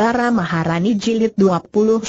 Bara Maharani Jilid 29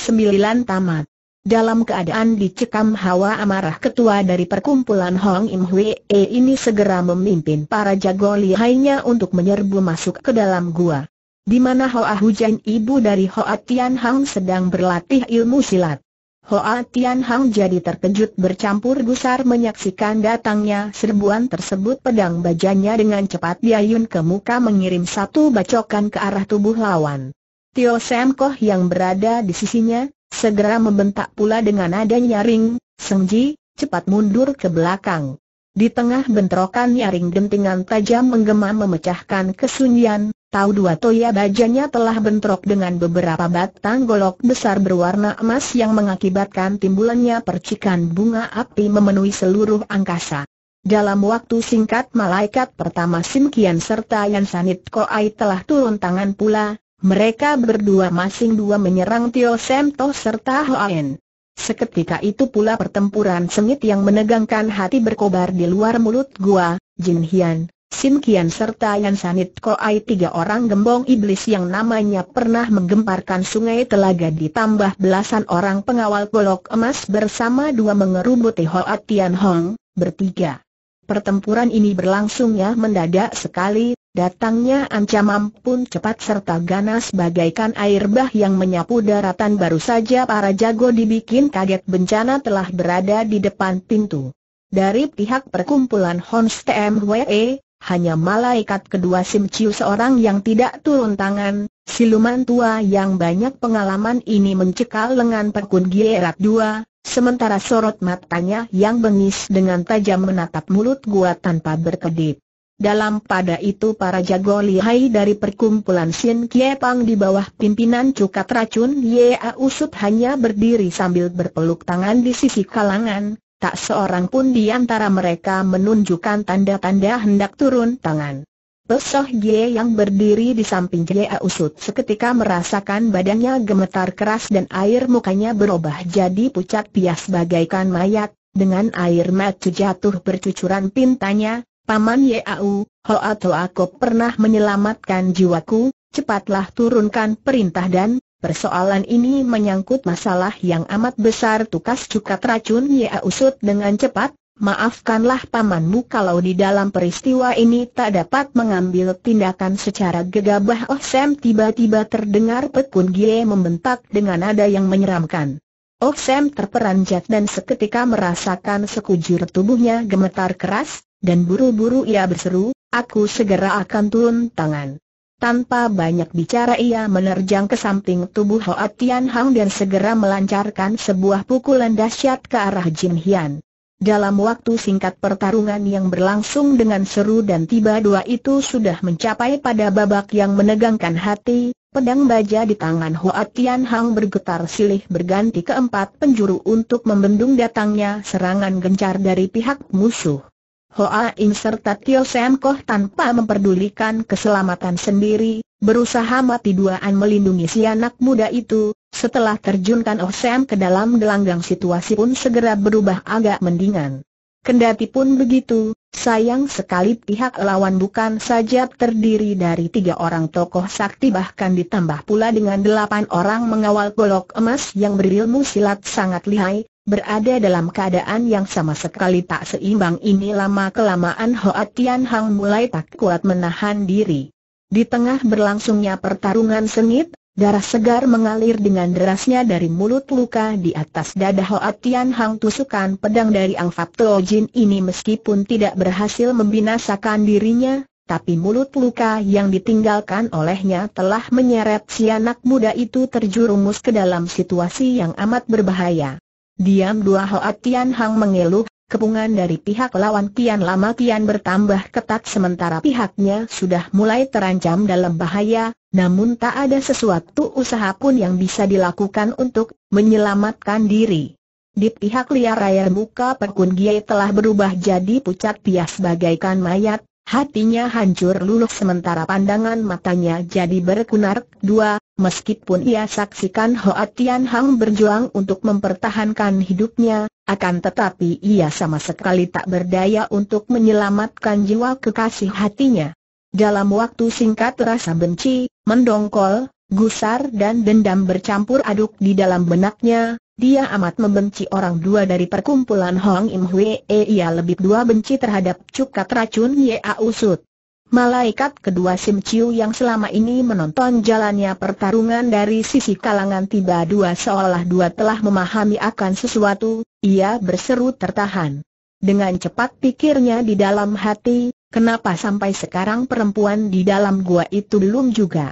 Tamat. Dalam keadaan dicekam hawa amarah ketua dari perkumpulan Hong Im Hwee ini segera memimpin para jago lihainya untuk menyerbu masuk ke dalam gua. Di mana Hoa Hujan ibu dari Hoa Tian Hang sedang berlatih ilmu silat. Hoa Tian Hang jadi terkejut bercampur gusar menyaksikan datangnya serbuan tersebut pedang bajanya dengan cepat diayun ke muka mengirim satu bacokan ke arah tubuh lawan. Tio Sam Koh yang berada di sisinya, segera membentak pula dengan nada nyaring, Seng Ji, cepat mundur ke belakang. Di tengah bentrokan nyaring dentingan tajam menggema memecahkan kesunyian, tahu dua toya bajanya telah bentrok dengan beberapa batang golok besar berwarna emas yang mengakibatkan timbulannya percikan bunga api memenuhi seluruh angkasa. Dalam waktu singkat malaikat pertama Sim Kian serta Yan Sanit Koai telah turun tangan pula, mereka berdua masing dua menyerang Tio Semto serta Hoaen. Seketika itu pula pertempuran sengit yang menegangkan hati berkobar di luar mulut gua, Jin Hian, Sim Kian serta Yan Sanit Koai tiga orang gembong iblis yang namanya pernah menggemparkan sungai telaga ditambah belasan orang pengawal golok emas bersama dua mengerubuti Hoa Tian Hong, bertiga. Pertempuran ini berlangsungnya mendadak sekali, Datangnya ancaman pun cepat serta ganas bagaikan air bah yang menyapu daratan baru saja para jago dibikin kaget bencana telah berada di depan pintu. Dari pihak perkumpulan Hons TMWE, hanya malaikat kedua Sim Chiu seorang yang tidak turun tangan, siluman tua yang banyak pengalaman ini mencekal lengan perkun Gierat II, sementara sorot matanya yang bengis dengan tajam menatap mulut gua tanpa berkedip. Dalam pada itu para jago lihai dari perkumpulan Sien Kie Pang di bawah pimpinan Cukat Racun A Usut hanya berdiri sambil berpeluk tangan di sisi kalangan, tak seorang pun di antara mereka menunjukkan tanda-tanda hendak turun tangan. Pesoh Ye yang berdiri di samping A Usut seketika merasakan badannya gemetar keras dan air mukanya berubah jadi pucat pias bagaikan mayat, dengan air mata jatuh bercucuran pintanya, Paman Yau, Ho atau aku pernah menyelamatkan jiwaku, cepatlah turunkan perintah dan, persoalan ini menyangkut masalah yang amat besar tukas cukat racun Yau usut dengan cepat, Maafkanlah pamanmu kalau di dalam peristiwa ini tak dapat mengambil tindakan secara gegabah Oh Sam tiba-tiba terdengar Pekun Gie membentak dengan nada yang menyeramkan Oh Sam terperanjat dan seketika merasakan sekujur tubuhnya gemetar keras dan buru-buru ia berseru, aku segera akan turun tangan. Tanpa banyak bicara ia menerjang ke samping tubuh Hoa Tian Hang dan segera melancarkan sebuah pukulan dahsyat ke arah Jin Hian. Dalam waktu singkat pertarungan yang berlangsung dengan seru dan tiba dua itu sudah mencapai pada babak yang menegangkan hati, pedang baja di tangan Hoa Tian Hang bergetar silih berganti keempat penjuru untuk membendung datangnya serangan gencar dari pihak musuh. Hoa In serta Tio Sen Koh tanpa memperdulikan keselamatan sendiri, berusaha mati duaan melindungi si anak muda itu, setelah terjunkan Oh Sen ke dalam gelanggang situasi pun segera berubah agak mendingan. Kendati pun begitu, sayang sekali pihak lawan bukan saja terdiri dari tiga orang tokoh sakti bahkan ditambah pula dengan delapan orang mengawal golok emas yang berilmu silat sangat lihai, Berada dalam keadaan yang sama sekali tak seimbang ini lama-kelamaan Hoa Tian Hang mulai tak kuat menahan diri. Di tengah berlangsungnya pertarungan sengit, darah segar mengalir dengan derasnya dari mulut luka di atas dada Hoa Tian Hang tusukan pedang dari Ang Fab Jin ini meskipun tidak berhasil membinasakan dirinya, tapi mulut luka yang ditinggalkan olehnya telah menyeret si anak muda itu terjerumus ke dalam situasi yang amat berbahaya. Diam dua Hoa Tian Hang mengeluh, kepungan dari pihak lawan kian lama kian bertambah ketat sementara pihaknya sudah mulai terancam dalam bahaya, namun tak ada sesuatu usaha pun yang bisa dilakukan untuk menyelamatkan diri. Di pihak liar raya muka Perkun Gie telah berubah jadi pucat pias bagaikan mayat, Hatinya hancur luluh sementara pandangan matanya jadi berkunar dua, meskipun ia saksikan Hoa Tian Hang berjuang untuk mempertahankan hidupnya, akan tetapi ia sama sekali tak berdaya untuk menyelamatkan jiwa kekasih hatinya. Dalam waktu singkat rasa benci, mendongkol, Gusar dan dendam bercampur aduk di dalam benaknya, dia amat membenci orang dua dari perkumpulan Hong Im Hwee ia lebih dua benci terhadap cukat racun Yea Usut. Malaikat kedua Sim Chiu yang selama ini menonton jalannya pertarungan dari sisi kalangan tiba dua seolah dua telah memahami akan sesuatu, ia berseru tertahan. Dengan cepat pikirnya di dalam hati, kenapa sampai sekarang perempuan di dalam gua itu belum juga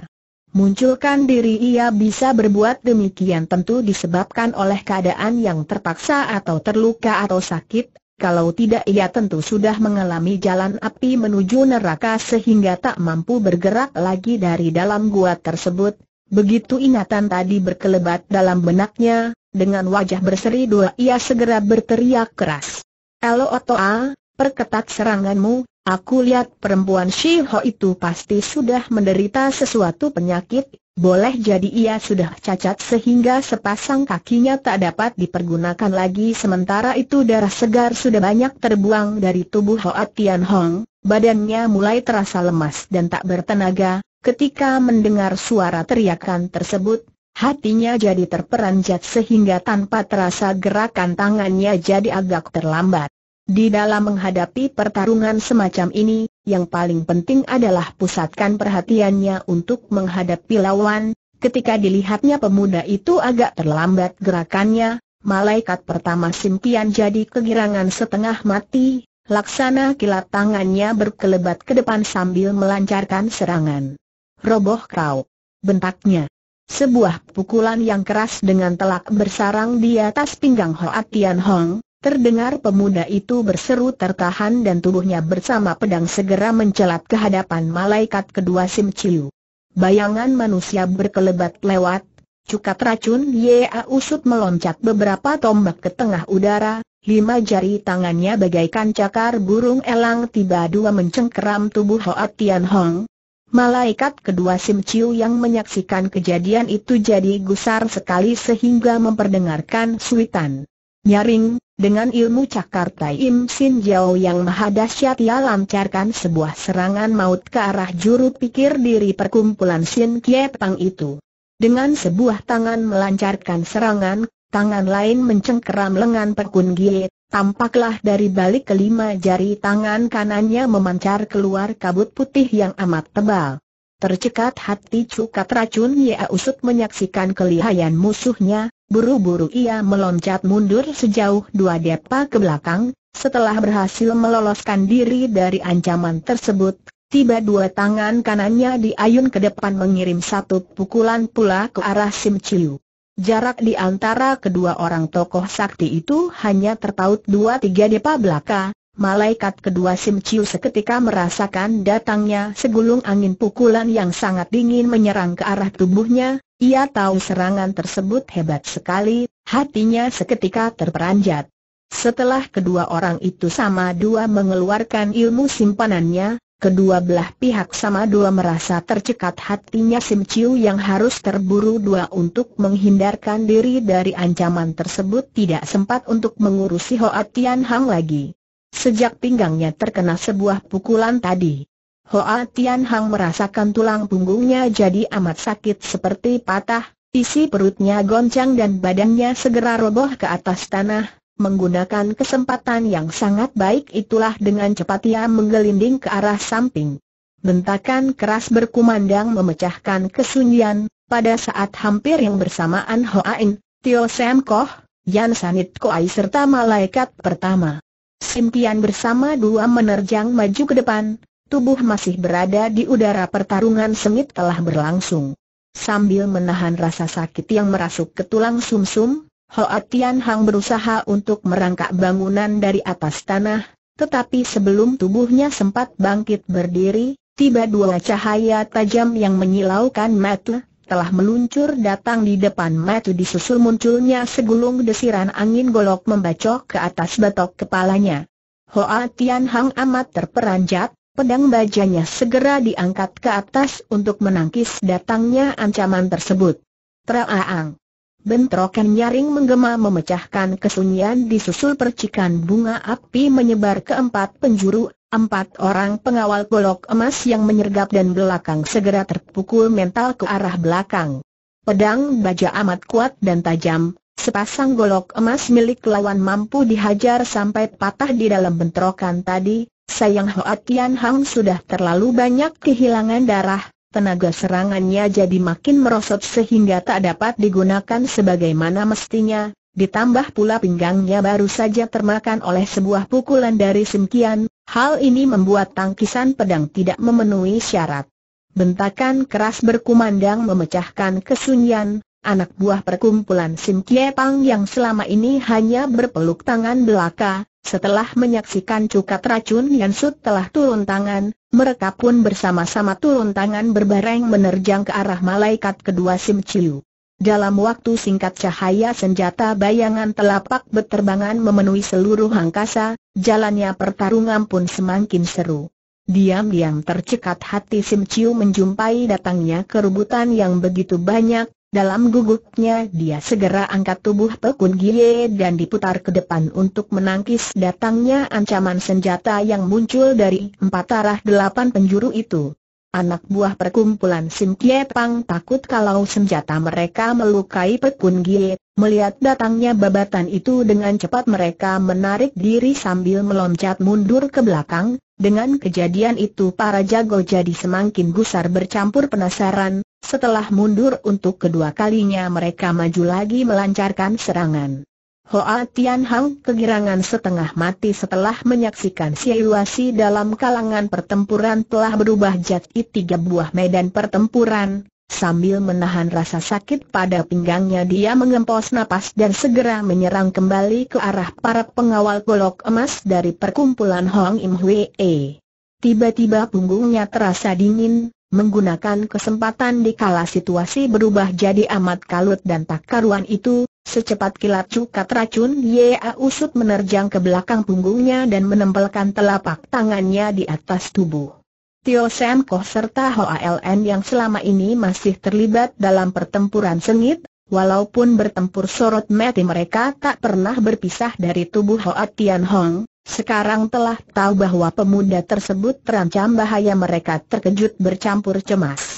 munculkan diri ia bisa berbuat demikian tentu disebabkan oleh keadaan yang terpaksa atau terluka atau sakit, kalau tidak ia tentu sudah mengalami jalan api menuju neraka sehingga tak mampu bergerak lagi dari dalam gua tersebut. Begitu ingatan tadi berkelebat dalam benaknya, dengan wajah berseri dua ia segera berteriak keras. Elo Otoa, perketat seranganmu, Aku lihat perempuan Shiho itu pasti sudah menderita sesuatu penyakit, boleh jadi ia sudah cacat sehingga sepasang kakinya tak dapat dipergunakan lagi sementara itu darah segar sudah banyak terbuang dari tubuh Hoa Tian Hong, badannya mulai terasa lemas dan tak bertenaga, ketika mendengar suara teriakan tersebut, hatinya jadi terperanjat sehingga tanpa terasa gerakan tangannya jadi agak terlambat. Di dalam menghadapi pertarungan semacam ini, yang paling penting adalah pusatkan perhatiannya untuk menghadapi lawan. Ketika dilihatnya pemuda itu agak terlambat gerakannya, malaikat pertama simpian jadi kegirangan setengah mati, laksana kilat tangannya berkelebat ke depan sambil melancarkan serangan. Roboh kau! Bentaknya. Sebuah pukulan yang keras dengan telak bersarang di atas pinggang Hoa Tian Hong, Terdengar pemuda itu berseru tertahan dan tubuhnya bersama pedang segera mencelat ke hadapan malaikat kedua Sim Chiu. Bayangan manusia berkelebat lewat, cukat racun Yea Usut meloncat beberapa tombak ke tengah udara, lima jari tangannya bagaikan cakar burung elang tiba dua mencengkeram tubuh Hoat Tian Hong. Malaikat kedua Sim Chiu yang menyaksikan kejadian itu jadi gusar sekali sehingga memperdengarkan suitan. Nyaring, dengan ilmu cakar Tai Im Sin Jiao yang maha dahsyat ia lancarkan sebuah serangan maut ke arah juru pikir diri perkumpulan Sin Kie Pang itu. Dengan sebuah tangan melancarkan serangan, tangan lain mencengkeram lengan Pekun Gie, tampaklah dari balik kelima jari tangan kanannya memancar keluar kabut putih yang amat tebal. Tercekat hati cukat racun ia Usut menyaksikan kelihayan musuhnya, buru-buru ia meloncat mundur sejauh dua depa ke belakang, setelah berhasil meloloskan diri dari ancaman tersebut, tiba dua tangan kanannya diayun ke depan mengirim satu pukulan pula ke arah Sim Chiu. Jarak di antara kedua orang tokoh sakti itu hanya terpaut dua tiga depa belakang Malaikat kedua Sim Chiu seketika merasakan datangnya segulung angin pukulan yang sangat dingin menyerang ke arah tubuhnya, ia tahu serangan tersebut hebat sekali, hatinya seketika terperanjat. Setelah kedua orang itu sama dua mengeluarkan ilmu simpanannya, kedua belah pihak sama dua merasa tercekat hatinya Sim Chiu yang harus terburu dua untuk menghindarkan diri dari ancaman tersebut tidak sempat untuk mengurusi Hoa Tian Hang lagi sejak pinggangnya terkena sebuah pukulan tadi. Hoa Tian Hang merasakan tulang punggungnya jadi amat sakit seperti patah, isi perutnya goncang dan badannya segera roboh ke atas tanah. Menggunakan kesempatan yang sangat baik itulah dengan cepat ia menggelinding ke arah samping. Bentakan keras berkumandang memecahkan kesunyian, pada saat hampir yang bersamaan Hoa In, Tio Sam Koh, Yan Sanit Koai serta malaikat pertama Simpian bersama dua menerjang maju ke depan, tubuh masih berada di udara pertarungan sengit telah berlangsung. Sambil menahan rasa sakit yang merasuk ke tulang sumsum, -sum, Hoa Tian Hang berusaha untuk merangkak bangunan dari atas tanah, tetapi sebelum tubuhnya sempat bangkit berdiri, tiba dua cahaya tajam yang menyilaukan mata, telah meluncur datang di depan Matu disusul munculnya segulung desiran angin golok membacok ke atas batok kepalanya. Hoa Tian Hang amat terperanjat, pedang bajanya segera diangkat ke atas untuk menangkis datangnya ancaman tersebut. Teraang. Bentrokan nyaring menggema memecahkan kesunyian disusul percikan bunga api menyebar ke empat penjuru Empat orang pengawal golok emas yang menyergap dan belakang segera terpukul mental ke arah belakang. Pedang baja amat kuat dan tajam, sepasang golok emas milik lawan mampu dihajar sampai patah di dalam bentrokan tadi, sayang Hoat Kian Hang sudah terlalu banyak kehilangan darah, tenaga serangannya jadi makin merosot sehingga tak dapat digunakan sebagaimana mestinya, Ditambah pula pinggangnya baru saja termakan oleh sebuah pukulan dari Simkian, hal ini membuat tangkisan pedang tidak memenuhi syarat. Bentakan keras berkumandang memecahkan kesunyian, anak buah perkumpulan Sim Kie Pang yang selama ini hanya berpeluk tangan belaka, setelah menyaksikan cukat racun Yan Sut telah turun tangan, mereka pun bersama-sama turun tangan berbareng menerjang ke arah malaikat kedua Sim Chiu. Dalam waktu singkat cahaya senjata bayangan telapak berterbangan memenuhi seluruh angkasa, jalannya pertarungan pun semakin seru. Diam-diam tercekat hati Sim Chiu menjumpai datangnya kerubutan yang begitu banyak, dalam gugupnya dia segera angkat tubuh Pekun Gie dan diputar ke depan untuk menangkis datangnya ancaman senjata yang muncul dari empat arah delapan penjuru itu. Anak buah perkumpulan Sim Kie Pang takut kalau senjata mereka melukai Pekun Gie, melihat datangnya babatan itu dengan cepat mereka menarik diri sambil meloncat mundur ke belakang, dengan kejadian itu para jago jadi semakin gusar bercampur penasaran, setelah mundur untuk kedua kalinya mereka maju lagi melancarkan serangan. Hoa Tian Hang kegirangan setengah mati setelah menyaksikan situasi dalam kalangan pertempuran telah berubah jadi tiga buah medan pertempuran. Sambil menahan rasa sakit pada pinggangnya dia mengempos napas dan segera menyerang kembali ke arah para pengawal golok emas dari perkumpulan Hong Im Hwee. Tiba-tiba punggungnya terasa dingin, menggunakan kesempatan dikala situasi berubah jadi amat kalut dan tak karuan itu, Secepat kilat cukat racun Yea Usut menerjang ke belakang punggungnya dan menempelkan telapak tangannya di atas tubuh. Tio Sam Koh serta Hoa LN yang selama ini masih terlibat dalam pertempuran sengit, walaupun bertempur sorot mati mereka tak pernah berpisah dari tubuh Hoa Tian Hong, sekarang telah tahu bahwa pemuda tersebut terancam bahaya mereka terkejut bercampur cemas.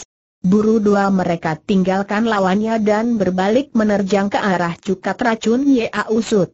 Buru dua mereka tinggalkan lawannya dan berbalik menerjang ke arah cukat racun Yea Usut.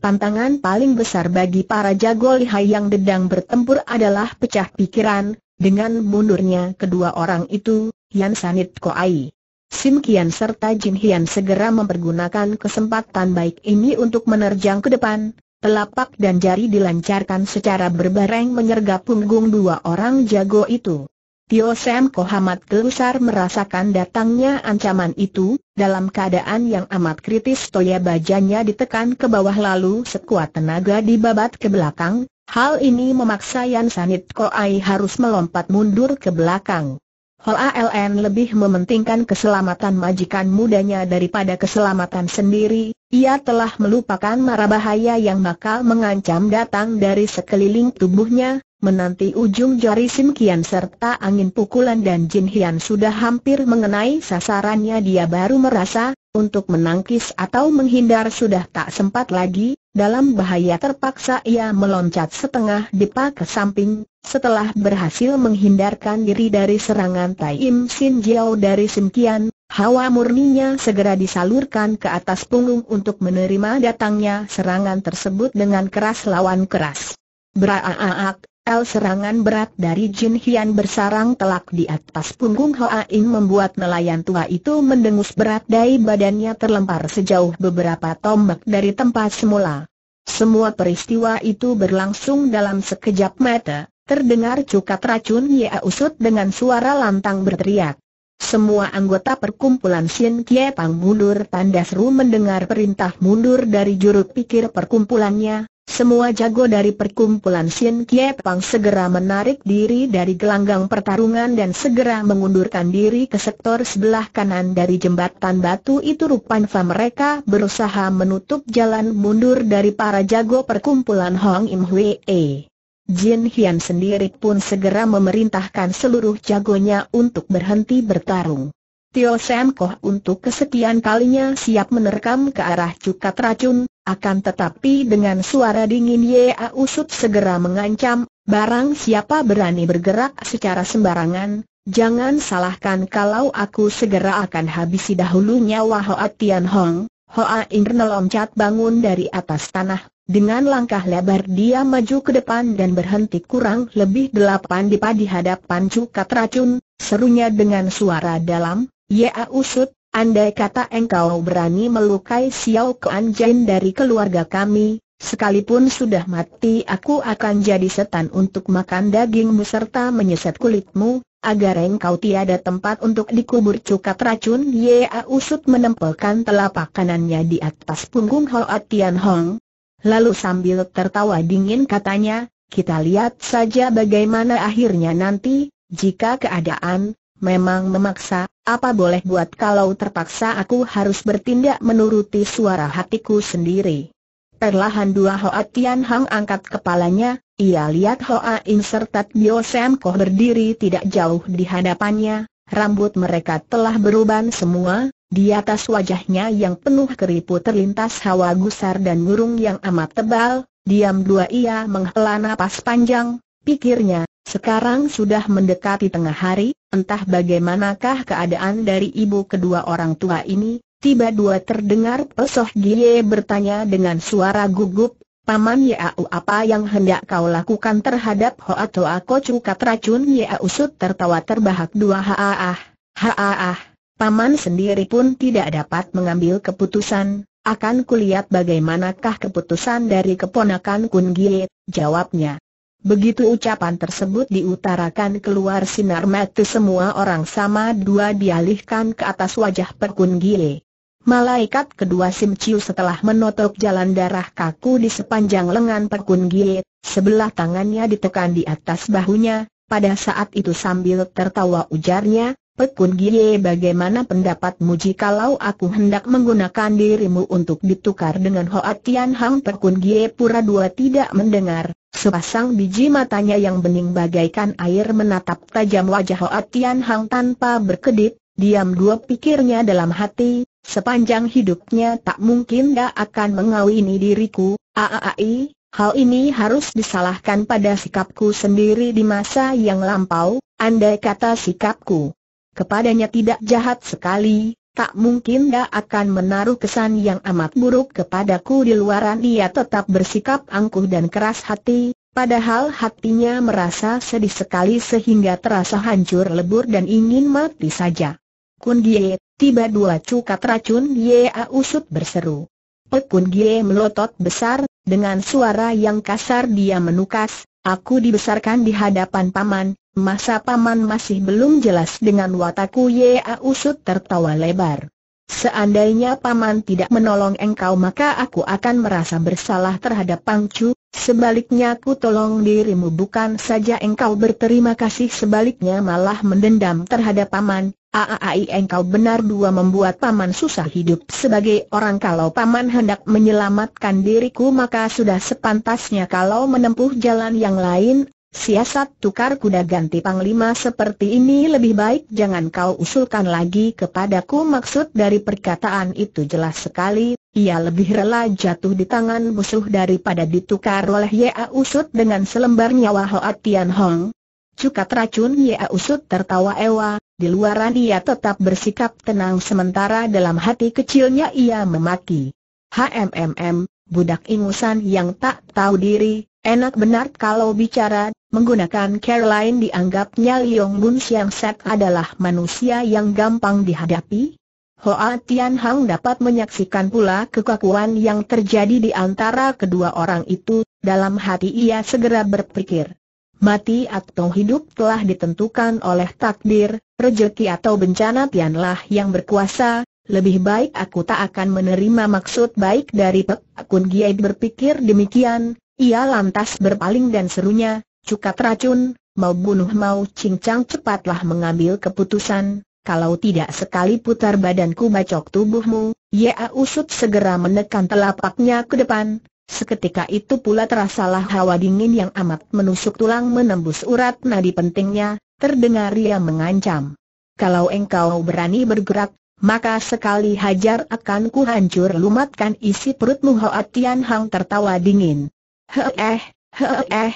Tantangan paling besar bagi para jago lihai yang dedang bertempur adalah pecah pikiran, dengan mundurnya kedua orang itu, Yan Sanit Koai. Sim Kian serta Jin Hian segera mempergunakan kesempatan baik ini untuk menerjang ke depan, telapak dan jari dilancarkan secara berbareng menyergap punggung dua orang jago itu. Tio Sam Kohamat gelusar merasakan datangnya ancaman itu, dalam keadaan yang amat kritis toya bajanya ditekan ke bawah lalu sekuat tenaga dibabat ke belakang, hal ini memaksa Yan Sanit Koai harus melompat mundur ke belakang. Hal Aln lebih mementingkan keselamatan majikan mudanya daripada keselamatan sendiri, ia telah melupakan mara bahaya yang bakal mengancam datang dari sekeliling tubuhnya, Menanti ujung jari Sim Kian serta angin pukulan dan Jin Hian sudah hampir mengenai sasarannya dia baru merasa, untuk menangkis atau menghindar sudah tak sempat lagi, dalam bahaya terpaksa ia meloncat setengah depa ke samping, setelah berhasil menghindarkan diri dari serangan Tai Im Sin Jiao dari Sim Kian, hawa murninya segera disalurkan ke atas punggung untuk menerima datangnya serangan tersebut dengan keras lawan keras. Braaak! L serangan berat dari Jin Hian bersarang telak di atas punggung Hoa In membuat nelayan tua itu mendengus berat dari badannya terlempar sejauh beberapa tombak dari tempat semula. Semua peristiwa itu berlangsung dalam sekejap mata, terdengar cukat racun Yea Usut dengan suara lantang berteriak. Semua anggota perkumpulan Shin Kie Pang mundur tanda seru mendengar perintah mundur dari juru pikir perkumpulannya, semua jago dari perkumpulan Sin Kie Pang segera menarik diri dari gelanggang pertarungan dan segera mengundurkan diri ke sektor sebelah kanan dari jembatan batu itu rupanya mereka berusaha menutup jalan mundur dari para jago perkumpulan Hong Im Hwee. Jin Hian sendiri pun segera memerintahkan seluruh jagonya untuk berhenti bertarung. Tio Sam Koh untuk kesekian kalinya siap menerkam ke arah cukat racun, akan tetapi dengan suara dingin Yea Usut segera mengancam, barang siapa berani bergerak secara sembarangan, jangan salahkan kalau aku segera akan habisi dahulu nyawa Hoa Tian Hong. Hoa Ingern loncat bangun dari atas tanah, dengan langkah lebar dia maju ke depan dan berhenti kurang lebih delapan dipa di hadapan cukat racun, serunya dengan suara dalam, A Usut, Andai kata engkau berani melukai Xiao Kuan Jin dari keluarga kami, sekalipun sudah mati aku akan jadi setan untuk makan dagingmu serta menyesat kulitmu, agar engkau tiada tempat untuk dikubur cukat racun Yea Usut menempelkan telapak kanannya di atas punggung Hoa Tian Hong. Lalu sambil tertawa dingin katanya, kita lihat saja bagaimana akhirnya nanti, jika keadaan, Memang memaksa, apa boleh buat kalau terpaksa aku harus bertindak menuruti suara hatiku sendiri. Perlahan dua Hoa Tian Hang angkat kepalanya, ia lihat Hoa In serta Tio Sam Koh berdiri tidak jauh di hadapannya, rambut mereka telah beruban semua, di atas wajahnya yang penuh keriput terlintas hawa gusar dan ngurung yang amat tebal, diam dua ia menghela napas panjang, pikirnya, sekarang sudah mendekati tengah hari, entah bagaimanakah keadaan dari ibu kedua orang tua ini, tiba dua terdengar Pesoh Gie bertanya dengan suara gugup, Paman Yau apa yang hendak kau lakukan terhadap Hoa Toa Ko Cukat racun Yau sud tertawa terbahak dua haah, haah, Paman sendiri pun tidak dapat mengambil keputusan, akan kulihat bagaimanakah keputusan dari keponakan Kun Gie, jawabnya. Begitu ucapan tersebut diutarakan keluar sinar mata semua orang sama dua dialihkan ke atas wajah Perkun Gile. Malaikat kedua Sim Chiu setelah menotok jalan darah kaku di sepanjang lengan Perkun Gile, sebelah tangannya ditekan di atas bahunya, pada saat itu sambil tertawa ujarnya, Perkun Gile bagaimana pendapatmu jikalau aku hendak menggunakan dirimu untuk ditukar dengan Hoa Tian Hang Perkun Gile pura dua tidak mendengar, Sepasang biji matanya yang bening bagaikan air menatap tajam wajah Hoa Tian Hang tanpa berkedip, diam dua pikirnya dalam hati, sepanjang hidupnya tak mungkin dia akan mengawini diriku, Aaai, hal ini harus disalahkan pada sikapku sendiri di masa yang lampau, andai kata sikapku kepadanya tidak jahat sekali, tak mungkin dia akan menaruh kesan yang amat buruk kepadaku di luaran dia tetap bersikap angkuh dan keras hati, padahal hatinya merasa sedih sekali sehingga terasa hancur lebur dan ingin mati saja. Kun Gie, tiba dua cukat racun Ye Usut berseru. Kun Gie melotot besar, dengan suara yang kasar dia menukas, aku dibesarkan di hadapan paman, Masa paman masih belum jelas dengan wataku Ya Usut tertawa lebar. Seandainya paman tidak menolong engkau maka aku akan merasa bersalah terhadap Pangcu, sebaliknya aku tolong dirimu bukan saja engkau berterima kasih sebaliknya malah mendendam terhadap paman, aai engkau benar dua membuat paman susah hidup sebagai orang kalau paman hendak menyelamatkan diriku maka sudah sepantasnya kalau menempuh jalan yang lain, Siasat tukar kuda ganti panglima seperti ini lebih baik jangan kau usulkan lagi kepadaku maksud dari perkataan itu jelas sekali, ia lebih rela jatuh di tangan musuh daripada ditukar oleh Ya Usut dengan selembar nyawa Hoa Tian Hong. Cukat racun Ya Usut tertawa ewa, di luaran ia tetap bersikap tenang sementara dalam hati kecilnya ia memaki. HMMM, budak ingusan yang tak tahu diri, Enak benar kalau bicara, menggunakan Caroline dianggapnya Liong Bun Siang Set adalah manusia yang gampang dihadapi. Hoa Tian Hang dapat menyaksikan pula kekakuan yang terjadi di antara kedua orang itu, dalam hati ia segera berpikir. Mati atau hidup telah ditentukan oleh takdir, rejeki atau bencana Tianlah yang berkuasa, lebih baik aku tak akan menerima maksud baik dari Pek Akun Giai berpikir demikian, ia lantas berpaling dan serunya, cukat racun, mau bunuh mau cincang cepatlah mengambil keputusan, kalau tidak sekali putar badanku bacok tubuhmu, Ya Usut segera menekan telapaknya ke depan, seketika itu pula terasalah hawa dingin yang amat menusuk tulang menembus urat nadi pentingnya, terdengar ia mengancam. Kalau engkau berani bergerak, maka sekali hajar akan kuhancur lumatkan isi perutmu Hoa Tian Hang tertawa dingin. Heh, heh,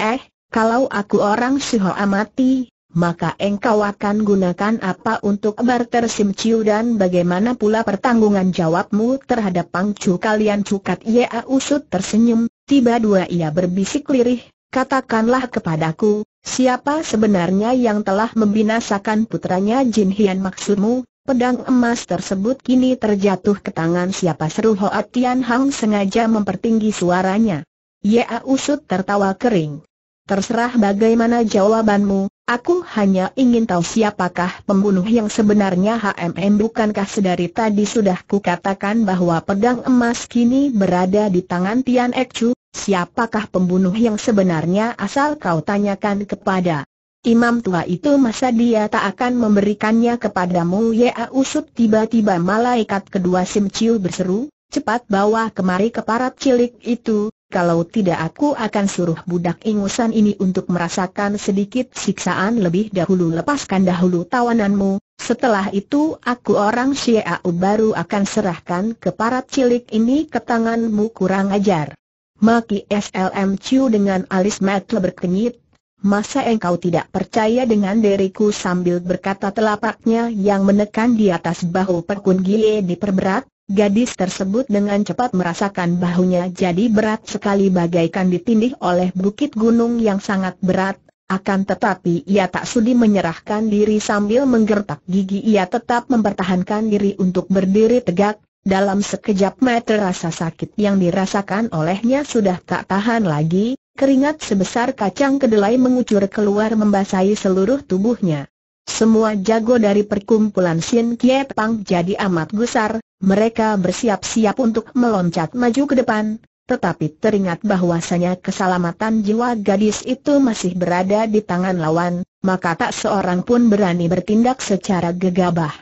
heh, kalau aku orang Shiho amati, maka engkau akan gunakan apa untuk barter Chiu dan bagaimana pula pertanggungan jawabmu terhadap pangcu kalian cukat ia usut tersenyum, tiba dua ia berbisik lirih, katakanlah kepadaku, siapa sebenarnya yang telah membinasakan putranya Jin Hian maksudmu, Pedang emas tersebut kini terjatuh ke tangan siapa seru Hoa Tian Hang sengaja mempertinggi suaranya. Ya Usut tertawa kering. Terserah bagaimana jawabanmu, aku hanya ingin tahu siapakah pembunuh yang sebenarnya HMM bukankah sedari tadi sudah kukatakan bahwa pedang emas kini berada di tangan Tian Xiu? siapakah pembunuh yang sebenarnya asal kau tanyakan kepada Imam tua itu masa dia tak akan memberikannya kepadamu Ya Usut tiba-tiba malaikat kedua Sim Chiu berseru, cepat bawa kemari keparat cilik itu, kalau tidak aku akan suruh budak ingusan ini untuk merasakan sedikit siksaan lebih dahulu lepaskan dahulu tawananmu, setelah itu aku orang Syia'u baru akan serahkan ke para cilik ini ke tanganmu kurang ajar. Maki SLM Chiu dengan alis mata berkenyit, masa engkau tidak percaya dengan diriku sambil berkata telapaknya yang menekan di atas bahu perkun gie diperberat, Gadis tersebut dengan cepat merasakan bahunya jadi berat sekali bagaikan ditindih oleh bukit gunung yang sangat berat, akan tetapi ia tak sudi menyerahkan diri sambil menggertak gigi ia tetap mempertahankan diri untuk berdiri tegak, dalam sekejap mata rasa sakit yang dirasakan olehnya sudah tak tahan lagi, keringat sebesar kacang kedelai mengucur keluar membasahi seluruh tubuhnya. Semua jago dari perkumpulan Sien Kie Pang jadi amat gusar, mereka bersiap-siap untuk meloncat maju ke depan, tetapi teringat bahwasanya keselamatan jiwa gadis itu masih berada di tangan lawan, maka tak seorang pun berani bertindak secara gegabah.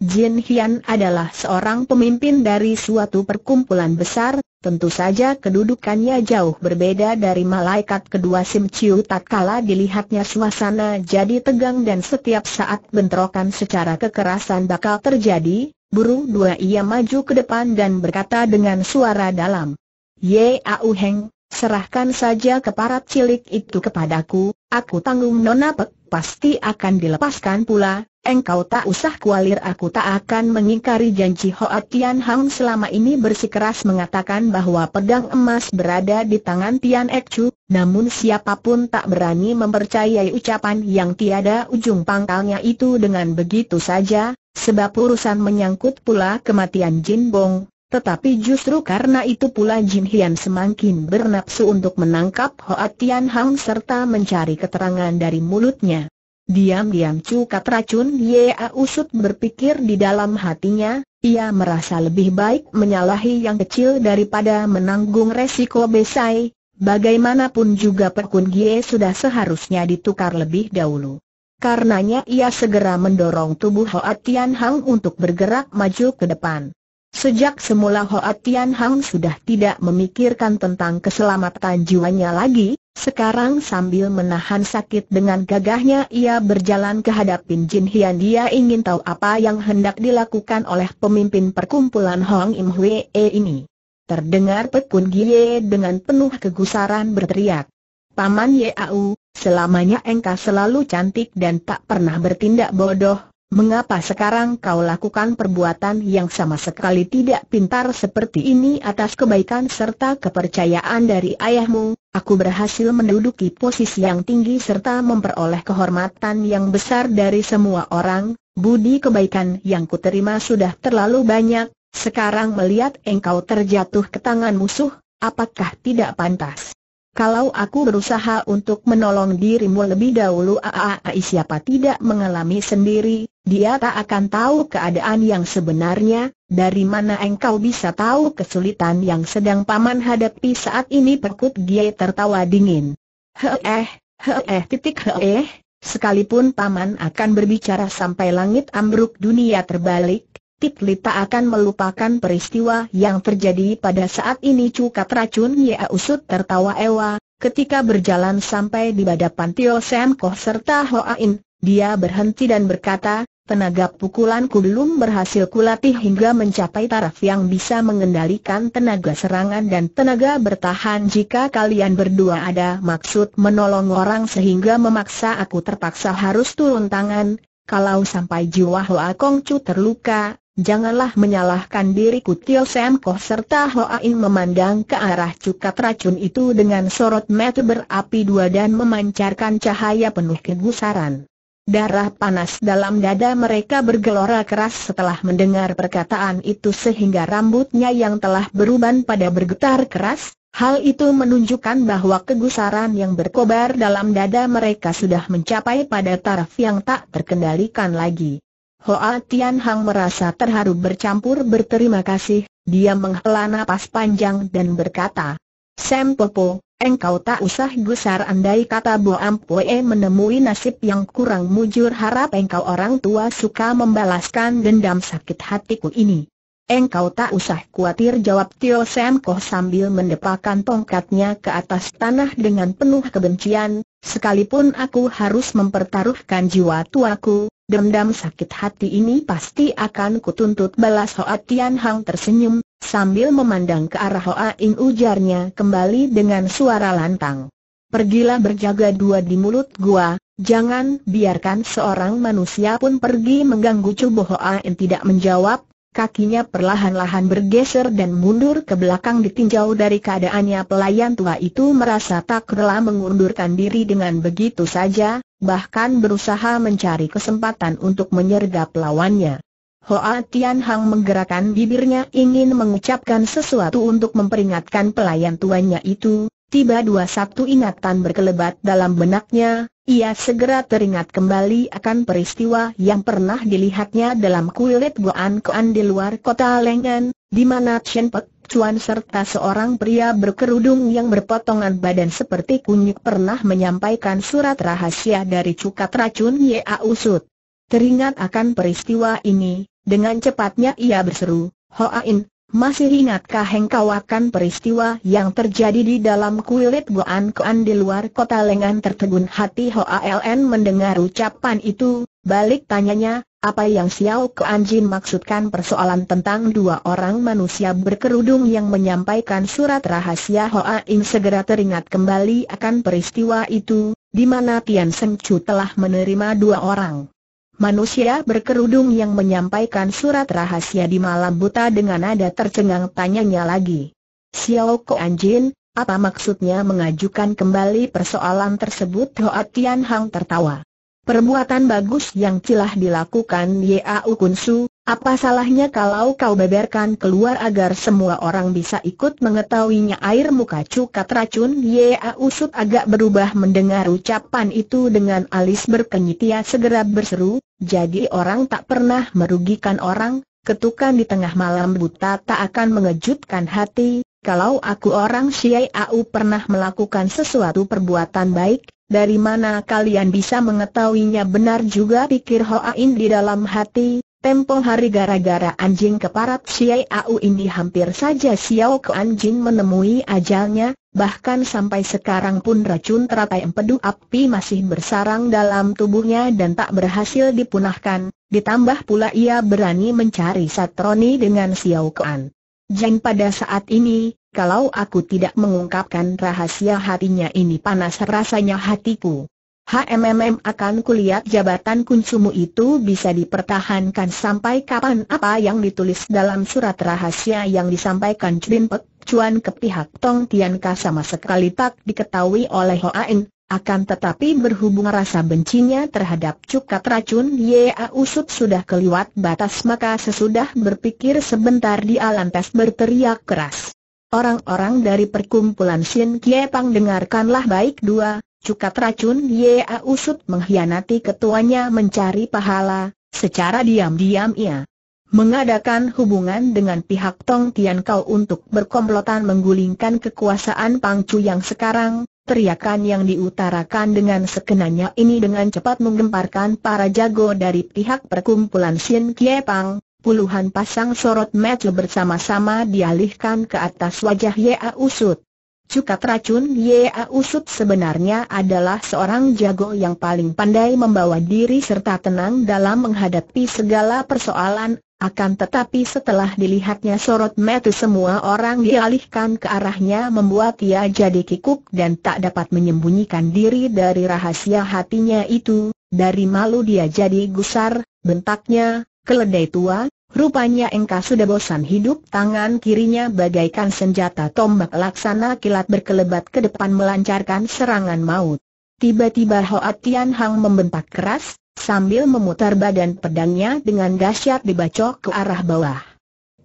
Jin Hian adalah seorang pemimpin dari suatu perkumpulan besar, Tentu saja kedudukannya jauh berbeda dari malaikat kedua Sim Tak kalah dilihatnya suasana jadi tegang dan setiap saat bentrokan secara kekerasan bakal terjadi, burung dua ia maju ke depan dan berkata dengan suara dalam. Ye Auheng, serahkan saja keparat cilik itu kepadaku, aku tanggung Nona Pek, pasti akan dilepaskan pula, engkau tak usah kualir aku tak akan mengingkari janji Hoa Tian Hang selama ini bersikeras mengatakan bahwa pedang emas berada di tangan Tian Ek Chu, namun siapapun tak berani mempercayai ucapan yang tiada ujung pangkalnya itu dengan begitu saja, sebab urusan menyangkut pula kematian Jin Bong, tetapi justru karena itu pula Jin Hian semakin bernapsu untuk menangkap Hoa Tian Hang serta mencari keterangan dari mulutnya. Diam-diam cukat racun Yea Usut berpikir di dalam hatinya, ia merasa lebih baik menyalahi yang kecil daripada menanggung resiko besai, bagaimanapun juga Pekun Gie sudah seharusnya ditukar lebih dahulu. Karenanya ia segera mendorong tubuh Hoa Tian Hang untuk bergerak maju ke depan. Sejak semula Hoa Tian Hang sudah tidak memikirkan tentang keselamatan jiwanya lagi, sekarang sambil menahan sakit dengan gagahnya ia berjalan ke hadapin Jin Hian dia ingin tahu apa yang hendak dilakukan oleh pemimpin perkumpulan Hong Im Hwee ini. Terdengar Pekun Gie dengan penuh kegusaran berteriak. Paman Yau, selamanya engkau selalu cantik dan tak pernah bertindak bodoh, Mengapa sekarang kau lakukan perbuatan yang sama sekali tidak pintar seperti ini atas kebaikan serta kepercayaan dari ayahmu? Aku berhasil menduduki posisi yang tinggi serta memperoleh kehormatan yang besar dari semua orang. Budi kebaikan yang kuterima sudah terlalu banyak. Sekarang melihat engkau terjatuh ke tangan musuh, apakah tidak pantas? Kalau aku berusaha untuk menolong dirimu lebih dahulu A.A.A.I. siapa tidak mengalami sendiri, dia tak akan tahu keadaan yang sebenarnya, dari mana engkau bisa tahu kesulitan yang sedang paman hadapi saat ini perkut Gie tertawa dingin. Heh, eh, heh, eh, titik heeh, eh. sekalipun paman akan berbicara sampai langit ambruk dunia terbalik, Tit Lita akan melupakan peristiwa yang terjadi pada saat ini cukat racun Yea Usut tertawa ewa, ketika berjalan sampai di badapan Tio Sam Koh serta Hoain, dia berhenti dan berkata, tenaga pukulanku belum berhasil kulatih hingga mencapai taraf yang bisa mengendalikan tenaga serangan dan tenaga bertahan jika kalian berdua ada maksud menolong orang sehingga memaksa aku terpaksa harus turun tangan, kalau sampai jiwa Hoa Kong Chu terluka, Janganlah menyalahkan diriku Tio Sam Koh serta Hoain memandang ke arah cukat racun itu dengan sorot metu berapi dua dan memancarkan cahaya penuh kegusaran. Darah panas dalam dada mereka bergelora keras setelah mendengar perkataan itu sehingga rambutnya yang telah beruban pada bergetar keras, hal itu menunjukkan bahwa kegusaran yang berkobar dalam dada mereka sudah mencapai pada taraf yang tak terkendalikan lagi. Hoa Tian Hang merasa terharu bercampur berterima kasih, dia menghela napas panjang dan berkata, Sam Popo, engkau tak usah gusar andai kata Bo Ampue menemui nasib yang kurang mujur harap engkau orang tua suka membalaskan dendam sakit hatiku ini. Engkau tak usah khawatir jawab Tio Sam Koh sambil mendepakan tongkatnya ke atas tanah dengan penuh kebencian, Sekalipun aku harus mempertaruhkan jiwa tuaku, dendam sakit hati ini pasti akan kutuntut balas Hoa Tian Hang tersenyum, sambil memandang ke arah Hoa Ing ujarnya kembali dengan suara lantang. Pergilah berjaga dua di mulut gua, jangan biarkan seorang manusia pun pergi mengganggu cuboh Hoa Ing tidak menjawab, kakinya perlahan-lahan bergeser dan mundur ke belakang ditinjau dari keadaannya pelayan tua itu merasa tak rela mengundurkan diri dengan begitu saja, bahkan berusaha mencari kesempatan untuk menyergap lawannya. Hoa Tian Hang menggerakkan bibirnya ingin mengucapkan sesuatu untuk memperingatkan pelayan tuanya itu, Tiba dua satu ingatan berkelebat dalam benaknya, ia segera teringat kembali akan peristiwa yang pernah dilihatnya dalam kulit Guan Koan di luar kota Lengan, di mana Chen Pek Chuan serta seorang pria berkerudung yang berpotongan badan seperti kunyuk pernah menyampaikan surat rahasia dari cukat racun Ya Usut. Teringat akan peristiwa ini, dengan cepatnya ia berseru, Hoa In, masih ingatkah engkau akan peristiwa yang terjadi di dalam kuilit Goan Koan di luar kota Lengan tertegun hati Hoaln mendengar ucapan itu, balik tanyanya, apa yang Xiao Koan Jin maksudkan persoalan tentang dua orang manusia berkerudung yang menyampaikan surat rahasia Hoain segera teringat kembali akan peristiwa itu, di mana Tian Seng Chu telah menerima dua orang Manusia berkerudung yang menyampaikan surat rahasia di malam buta dengan nada tercengang tanyanya lagi. Xiao Ko Anjin, apa maksudnya mengajukan kembali persoalan tersebut? Hoa Tian Hang tertawa. Perbuatan bagus yang cilah dilakukan Yau Kunsu, apa salahnya kalau kau beberkan keluar agar semua orang bisa ikut mengetahuinya air muka cukat racun Yea Usut agak berubah mendengar ucapan itu dengan alis berkenyitia segera berseru Jadi orang tak pernah merugikan orang Ketukan di tengah malam buta tak akan mengejutkan hati Kalau aku orang Syiai pernah melakukan sesuatu perbuatan baik dari mana kalian bisa mengetahuinya benar juga pikir Hoa In di dalam hati, Tempo hari gara-gara anjing keparat Siai Au ini hampir saja Xiao Ke anjing menemui ajalnya, bahkan sampai sekarang pun racun teratai empedu api masih bersarang dalam tubuhnya dan tak berhasil dipunahkan, ditambah pula ia berani mencari Satroni dengan Xiao An. Jeng pada saat ini, kalau aku tidak mengungkapkan rahasia hatinya ini panas rasanya hatiku. HMMM akan kulihat jabatan kuncumu itu bisa dipertahankan sampai kapan apa yang ditulis dalam surat rahasia yang disampaikan Chin Pek Cuan ke pihak Tong Tian sama sekali tak diketahui oleh Ho Hoain, akan tetapi berhubung rasa bencinya terhadap cukat racun Yea Usut sudah keluar batas maka sesudah berpikir sebentar dia lantas berteriak keras. Orang-orang dari perkumpulan Xin Kiepang dengarkanlah baik dua, cukat racun A Usut mengkhianati ketuanya mencari pahala, secara diam-diam ia mengadakan hubungan dengan pihak Tong Tian Kau untuk berkomplotan menggulingkan kekuasaan Pangcu yang sekarang, teriakan yang diutarakan dengan sekenanya ini dengan cepat menggemparkan para jago dari pihak perkumpulan Xin Kie Pang, puluhan pasang sorot mata bersama-sama dialihkan ke atas wajah A Usut. Cukat racun Ya Usut sebenarnya adalah seorang jago yang paling pandai membawa diri serta tenang dalam menghadapi segala persoalan, akan tetapi setelah dilihatnya sorot mata semua orang dialihkan ke arahnya membuat ia jadi kikuk dan tak dapat menyembunyikan diri dari rahasia hatinya itu, dari malu dia jadi gusar, bentaknya, keledai tua, Rupanya engkau sudah bosan hidup tangan kirinya bagaikan senjata tombak laksana kilat berkelebat ke depan melancarkan serangan maut. Tiba-tiba Hoa Tian Hang membentak keras, sambil memutar badan pedangnya dengan dahsyat dibacok ke arah bawah.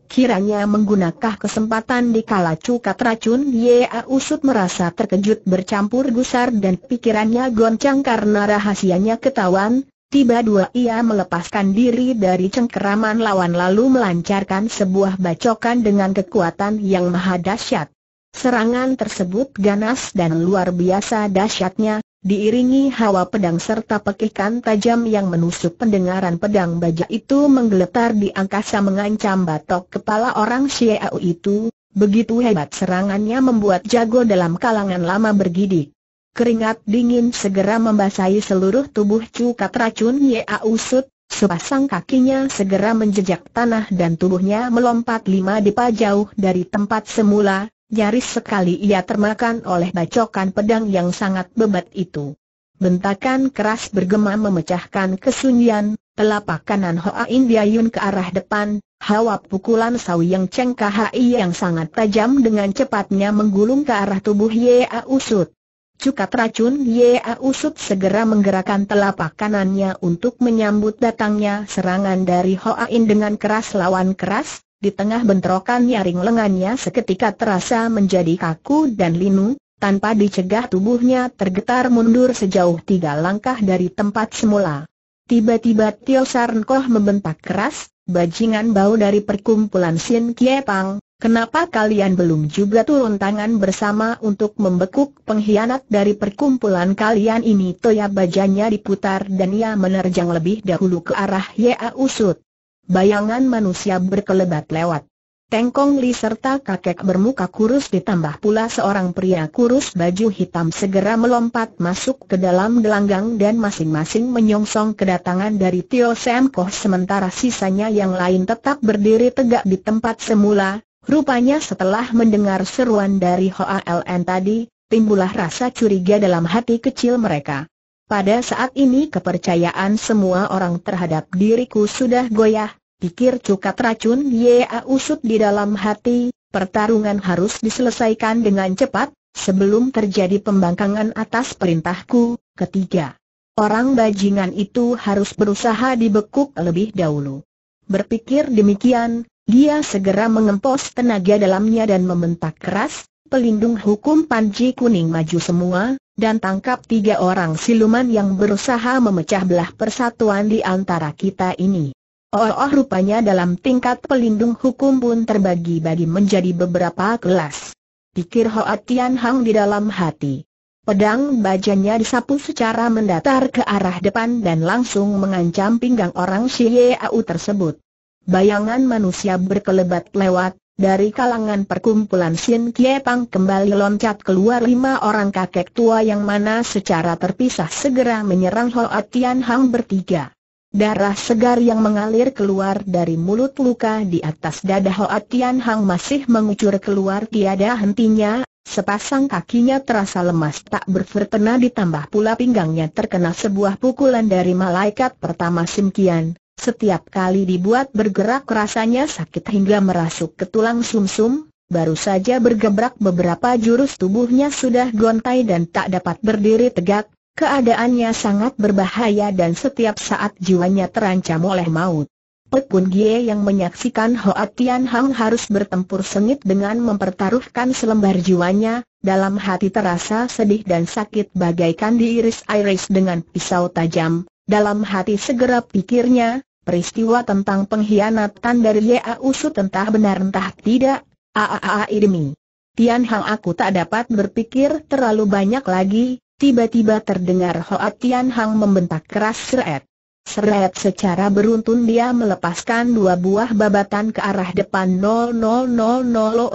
Kiranya menggunakan kesempatan di kala cukat racun Yea Usut merasa terkejut bercampur gusar dan pikirannya goncang karena rahasianya ketahuan, Tiba dua ia melepaskan diri dari cengkeraman lawan lalu melancarkan sebuah bacokan dengan kekuatan yang maha dahsyat. Serangan tersebut ganas dan luar biasa dahsyatnya, diiringi hawa pedang serta pekikan tajam yang menusuk pendengaran pedang baja itu menggeletar di angkasa mengancam batok kepala orang Xiao itu, begitu hebat serangannya membuat jago dalam kalangan lama bergidik. Keringat dingin segera membasahi seluruh tubuh cukat racun Yea Usut, sepasang kakinya segera menjejak tanah dan tubuhnya melompat lima depa jauh dari tempat semula, nyaris sekali ia termakan oleh bacokan pedang yang sangat bebat itu. Bentakan keras bergema memecahkan kesunyian, telapak kanan Hoa India Yun ke arah depan, hawa pukulan sawi yang Hai yang sangat tajam dengan cepatnya menggulung ke arah tubuh Yea Usut. Cukat racun Yea Usut segera menggerakkan telapak kanannya untuk menyambut datangnya serangan dari Hoa In dengan keras lawan keras, di tengah bentrokan nyaring lengannya seketika terasa menjadi kaku dan linu, tanpa dicegah tubuhnya tergetar mundur sejauh tiga langkah dari tempat semula. Tiba-tiba Tio Sarnkoh membentak keras, bajingan bau dari perkumpulan Sin Kie Pang, Kenapa kalian belum juga turun tangan bersama untuk membekuk pengkhianat dari perkumpulan kalian ini? Toya bajanya diputar dan ia menerjang lebih dahulu ke arah Ya Usut. Bayangan manusia berkelebat lewat. Tengkong Li serta kakek bermuka kurus ditambah pula seorang pria kurus baju hitam segera melompat masuk ke dalam gelanggang dan masing-masing menyongsong kedatangan dari Tio Sam sementara sisanya yang lain tetap berdiri tegak di tempat semula, Rupanya setelah mendengar seruan dari Hoa LN tadi, timbulah rasa curiga dalam hati kecil mereka. Pada saat ini kepercayaan semua orang terhadap diriku sudah goyah, pikir cukat racun Yea usut di dalam hati, pertarungan harus diselesaikan dengan cepat, sebelum terjadi pembangkangan atas perintahku, ketiga. Orang bajingan itu harus berusaha dibekuk lebih dahulu. Berpikir demikian, dia segera mengempos tenaga dalamnya dan membentak keras, pelindung hukum Panji Kuning maju semua, dan tangkap tiga orang siluman yang berusaha memecah belah persatuan di antara kita ini. Oh, oh rupanya dalam tingkat pelindung hukum pun terbagi-bagi menjadi beberapa kelas. Pikir Hoa Tian Hang di dalam hati. Pedang bajanya disapu secara mendatar ke arah depan dan langsung mengancam pinggang orang Xie Au tersebut. Bayangan manusia berkelebat lewat, dari kalangan perkumpulan Sin Kie Pang kembali loncat keluar lima orang kakek tua yang mana secara terpisah segera menyerang Hoa Tian Hang bertiga. Darah segar yang mengalir keluar dari mulut luka di atas dada Hoa Tian Hang masih mengucur keluar tiada hentinya, sepasang kakinya terasa lemas tak berfertena ditambah pula pinggangnya terkena sebuah pukulan dari malaikat pertama Kian. Setiap kali dibuat bergerak rasanya sakit hingga merasuk ke tulang sumsum, -sum, baru saja bergebrak beberapa jurus tubuhnya sudah gontai dan tak dapat berdiri tegak, keadaannya sangat berbahaya dan setiap saat jiwanya terancam oleh maut. Pekun Gie yang menyaksikan Hoa Tian Hang harus bertempur sengit dengan mempertaruhkan selembar jiwanya, dalam hati terasa sedih dan sakit bagaikan diiris-iris dengan pisau tajam, dalam hati segera pikirnya, peristiwa tentang pengkhianatan dari Yea Usut entah benar entah tidak, aaa Irmi. Tian Hang aku tak dapat berpikir terlalu banyak lagi, tiba-tiba terdengar Hoa Tian Hang membentak keras seret. Seret secara beruntun dia melepaskan dua buah babatan ke arah depan 00000000040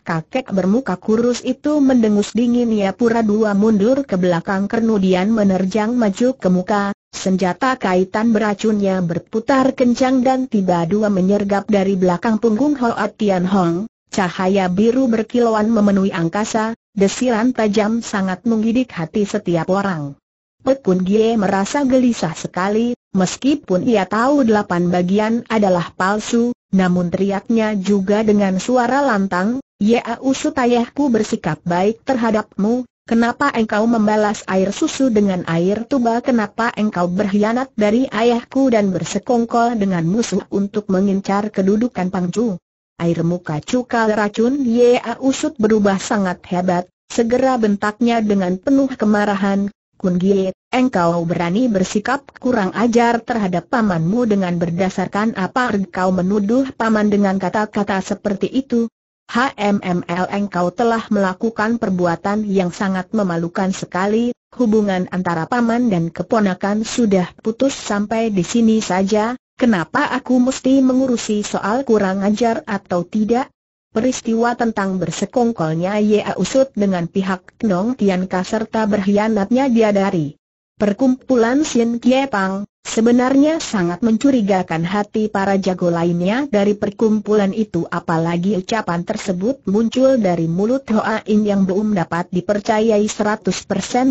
kakek bermuka kurus itu mendengus dingin ia pura dua mundur ke belakang kemudian menerjang maju ke muka, Senjata kaitan beracunnya berputar kencang dan tiba dua menyergap dari belakang punggung Hoa Tian Hong. Cahaya biru berkilauan memenuhi angkasa, desiran tajam sangat menggidik hati setiap orang. Pekun Gie merasa gelisah sekali, meskipun ia tahu delapan bagian adalah palsu, namun teriaknya juga dengan suara lantang, Ya usut ayahku bersikap baik terhadapmu, Kenapa engkau membalas air susu dengan air tuba? Kenapa engkau berkhianat dari ayahku dan bersekongkol dengan musuh untuk mengincar kedudukan Pangcu? Air muka cukal racun Yea Usut berubah sangat hebat, segera bentaknya dengan penuh kemarahan. Kun Gie, engkau berani bersikap kurang ajar terhadap pamanmu dengan berdasarkan apa engkau menuduh paman dengan kata-kata seperti itu? HMML engkau telah melakukan perbuatan yang sangat memalukan sekali, hubungan antara paman dan keponakan sudah putus sampai di sini saja, kenapa aku mesti mengurusi soal kurang ajar atau tidak? Peristiwa tentang bersekongkolnya Ye Usut dengan pihak Nong Tianka serta berkhianatnya dia dari Perkumpulan Sien Kie Pang, sebenarnya sangat mencurigakan hati para jago lainnya dari perkumpulan itu apalagi ucapan tersebut muncul dari mulut Hoa In yang belum dapat dipercayai 100%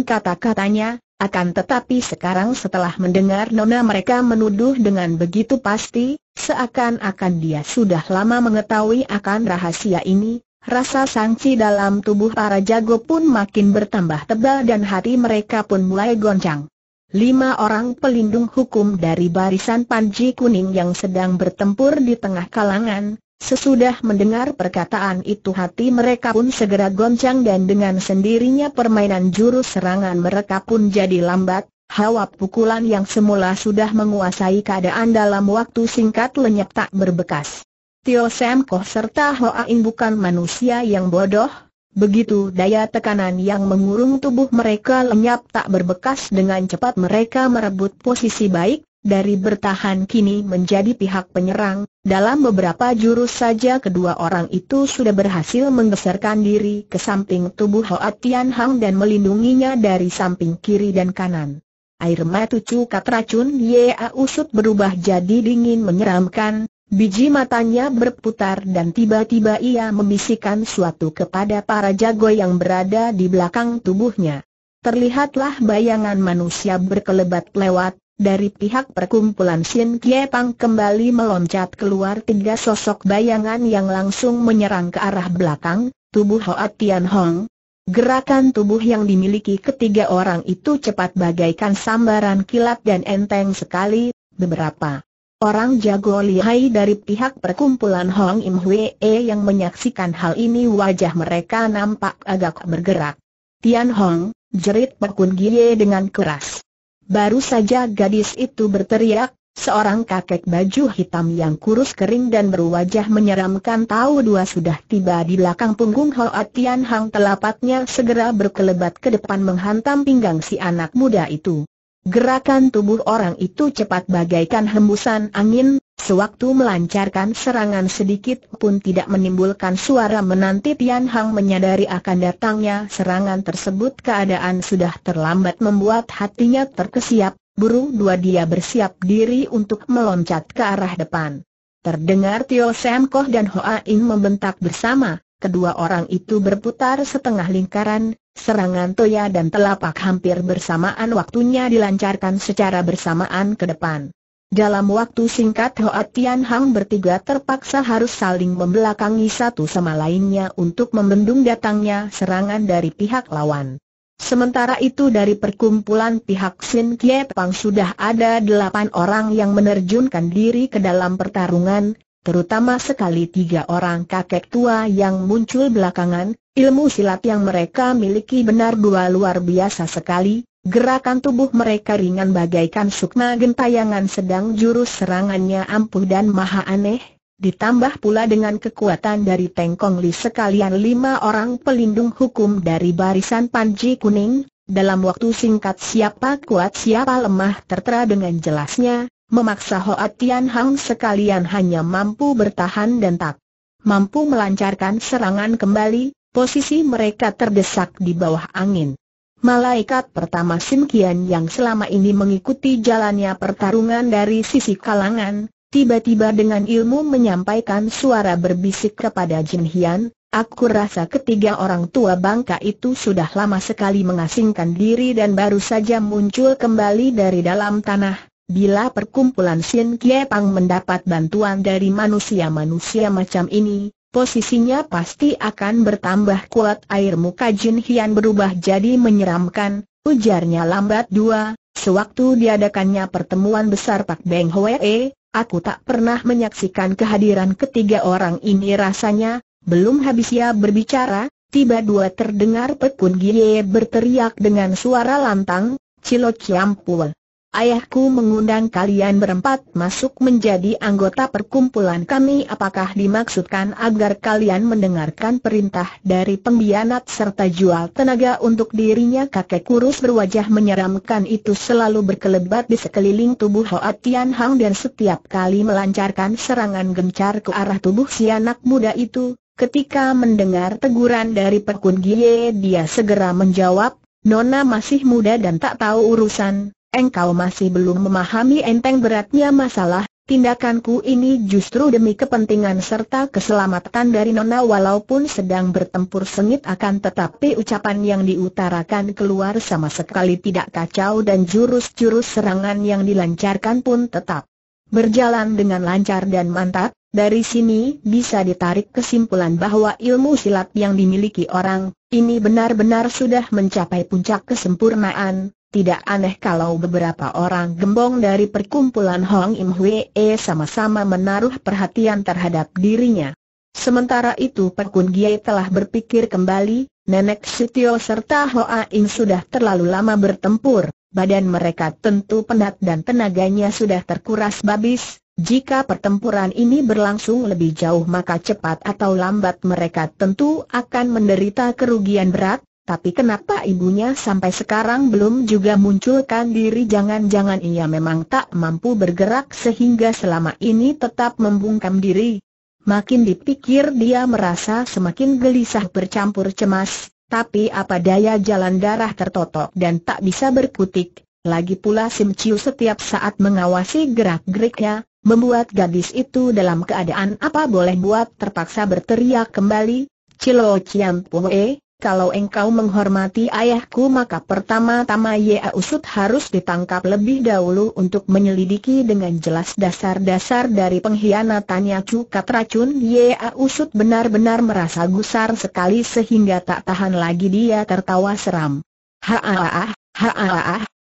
kata-katanya, akan tetapi sekarang setelah mendengar nona mereka menuduh dengan begitu pasti, seakan-akan dia sudah lama mengetahui akan rahasia ini, Rasa sangsi dalam tubuh para jago pun makin bertambah tebal dan hati mereka pun mulai goncang. Lima orang pelindung hukum dari barisan Panji Kuning yang sedang bertempur di tengah kalangan, sesudah mendengar perkataan itu hati mereka pun segera goncang dan dengan sendirinya permainan jurus serangan mereka pun jadi lambat, hawa pukulan yang semula sudah menguasai keadaan dalam waktu singkat lenyap tak berbekas. Tio Sam Koh serta Hoa Ing bukan manusia yang bodoh, begitu daya tekanan yang mengurung tubuh mereka lenyap tak berbekas dengan cepat mereka merebut posisi baik, dari bertahan kini menjadi pihak penyerang, dalam beberapa jurus saja kedua orang itu sudah berhasil menggeserkan diri ke samping tubuh Hoa Tian Hang dan melindunginya dari samping kiri dan kanan. Air mata cukat racun Yea Usut berubah jadi dingin menyeramkan, Biji matanya berputar dan tiba-tiba ia membisikkan suatu kepada para jago yang berada di belakang tubuhnya. Terlihatlah bayangan manusia berkelebat lewat, dari pihak perkumpulan Sin Kie Pang kembali meloncat keluar tiga sosok bayangan yang langsung menyerang ke arah belakang, tubuh Hoa Tian Hong. Gerakan tubuh yang dimiliki ketiga orang itu cepat bagaikan sambaran kilat dan enteng sekali, beberapa Orang jago lihai dari pihak perkumpulan Hong Im Hwee yang menyaksikan hal ini wajah mereka nampak agak bergerak. Tian Hong, jerit Pekun Gie dengan keras. Baru saja gadis itu berteriak, seorang kakek baju hitam yang kurus kering dan berwajah menyeramkan tahu dua sudah tiba di belakang punggung Hoa Tian Hang telapaknya segera berkelebat ke depan menghantam pinggang si anak muda itu. Gerakan tubuh orang itu cepat bagaikan hembusan angin, sewaktu melancarkan serangan sedikit pun tidak menimbulkan suara menanti Tian Hang menyadari akan datangnya serangan tersebut keadaan sudah terlambat membuat hatinya terkesiap, buru dua dia bersiap diri untuk meloncat ke arah depan. Terdengar Tio Sam dan Hoa In membentak bersama, Kedua orang itu berputar setengah lingkaran, serangan toya dan telapak hampir bersamaan waktunya dilancarkan secara bersamaan ke depan. Dalam waktu singkat Hoa Tian Hang bertiga terpaksa harus saling membelakangi satu sama lainnya untuk membendung datangnya serangan dari pihak lawan. Sementara itu dari perkumpulan pihak Sin Kie Pang sudah ada delapan orang yang menerjunkan diri ke dalam pertarungan, terutama sekali tiga orang kakek tua yang muncul belakangan, ilmu silat yang mereka miliki benar dua luar biasa sekali, gerakan tubuh mereka ringan bagaikan sukma gentayangan sedang jurus serangannya ampuh dan maha aneh, ditambah pula dengan kekuatan dari Tengkong Li sekalian lima orang pelindung hukum dari barisan Panji Kuning, dalam waktu singkat siapa kuat siapa lemah tertera dengan jelasnya, Memaksa Hoa Tian Hang sekalian hanya mampu bertahan dan tak mampu melancarkan serangan kembali, posisi mereka terdesak di bawah angin. Malaikat pertama Sim Kian yang selama ini mengikuti jalannya pertarungan dari sisi kalangan, tiba-tiba dengan ilmu menyampaikan suara berbisik kepada Jin Hian, aku rasa ketiga orang tua bangka itu sudah lama sekali mengasingkan diri dan baru saja muncul kembali dari dalam tanah, Bila perkumpulan Xin Kie Pang mendapat bantuan dari manusia-manusia macam ini, posisinya pasti akan bertambah kuat air muka Jin Hian berubah jadi menyeramkan, ujarnya lambat dua, sewaktu diadakannya pertemuan besar Pak Beng Hwee, aku tak pernah menyaksikan kehadiran ketiga orang ini rasanya, belum habis ia berbicara, tiba dua terdengar Pekun Gie berteriak dengan suara lantang, Cilo Ciampul. Ayahku mengundang kalian berempat masuk menjadi anggota perkumpulan kami apakah dimaksudkan agar kalian mendengarkan perintah dari pembianat serta jual tenaga untuk dirinya kakek kurus berwajah menyeramkan itu selalu berkelebat di sekeliling tubuh Hoa Tian Hang dan setiap kali melancarkan serangan gencar ke arah tubuh si anak muda itu, ketika mendengar teguran dari Perkun Gie dia segera menjawab, Nona masih muda dan tak tahu urusan engkau masih belum memahami enteng beratnya masalah, tindakanku ini justru demi kepentingan serta keselamatan dari Nona walaupun sedang bertempur sengit akan tetapi ucapan yang diutarakan keluar sama sekali tidak kacau dan jurus-jurus serangan yang dilancarkan pun tetap berjalan dengan lancar dan mantap, dari sini bisa ditarik kesimpulan bahwa ilmu silat yang dimiliki orang, ini benar-benar sudah mencapai puncak kesempurnaan, tidak aneh kalau beberapa orang gembong dari perkumpulan Hong Im Hwee sama-sama menaruh perhatian terhadap dirinya. Sementara itu Perkun Giai telah berpikir kembali, Nenek Sitio serta Hoa Ing sudah terlalu lama bertempur, badan mereka tentu penat dan tenaganya sudah terkuras babis, jika pertempuran ini berlangsung lebih jauh maka cepat atau lambat mereka tentu akan menderita kerugian berat, tapi kenapa ibunya sampai sekarang belum juga munculkan diri jangan-jangan ia memang tak mampu bergerak sehingga selama ini tetap membungkam diri. Makin dipikir dia merasa semakin gelisah bercampur cemas, tapi apa daya jalan darah tertotok dan tak bisa berkutik. Lagi pula Sim Chiu setiap saat mengawasi gerak-geriknya, membuat gadis itu dalam keadaan apa boleh buat terpaksa berteriak kembali, Cilo Chiam Pue, kalau engkau menghormati ayahku maka pertama-tama Yea Usut harus ditangkap lebih dahulu untuk menyelidiki dengan jelas dasar-dasar dari pengkhianatannya cukat racun Yea Usut benar-benar merasa gusar sekali sehingga tak tahan lagi dia tertawa seram. ha ha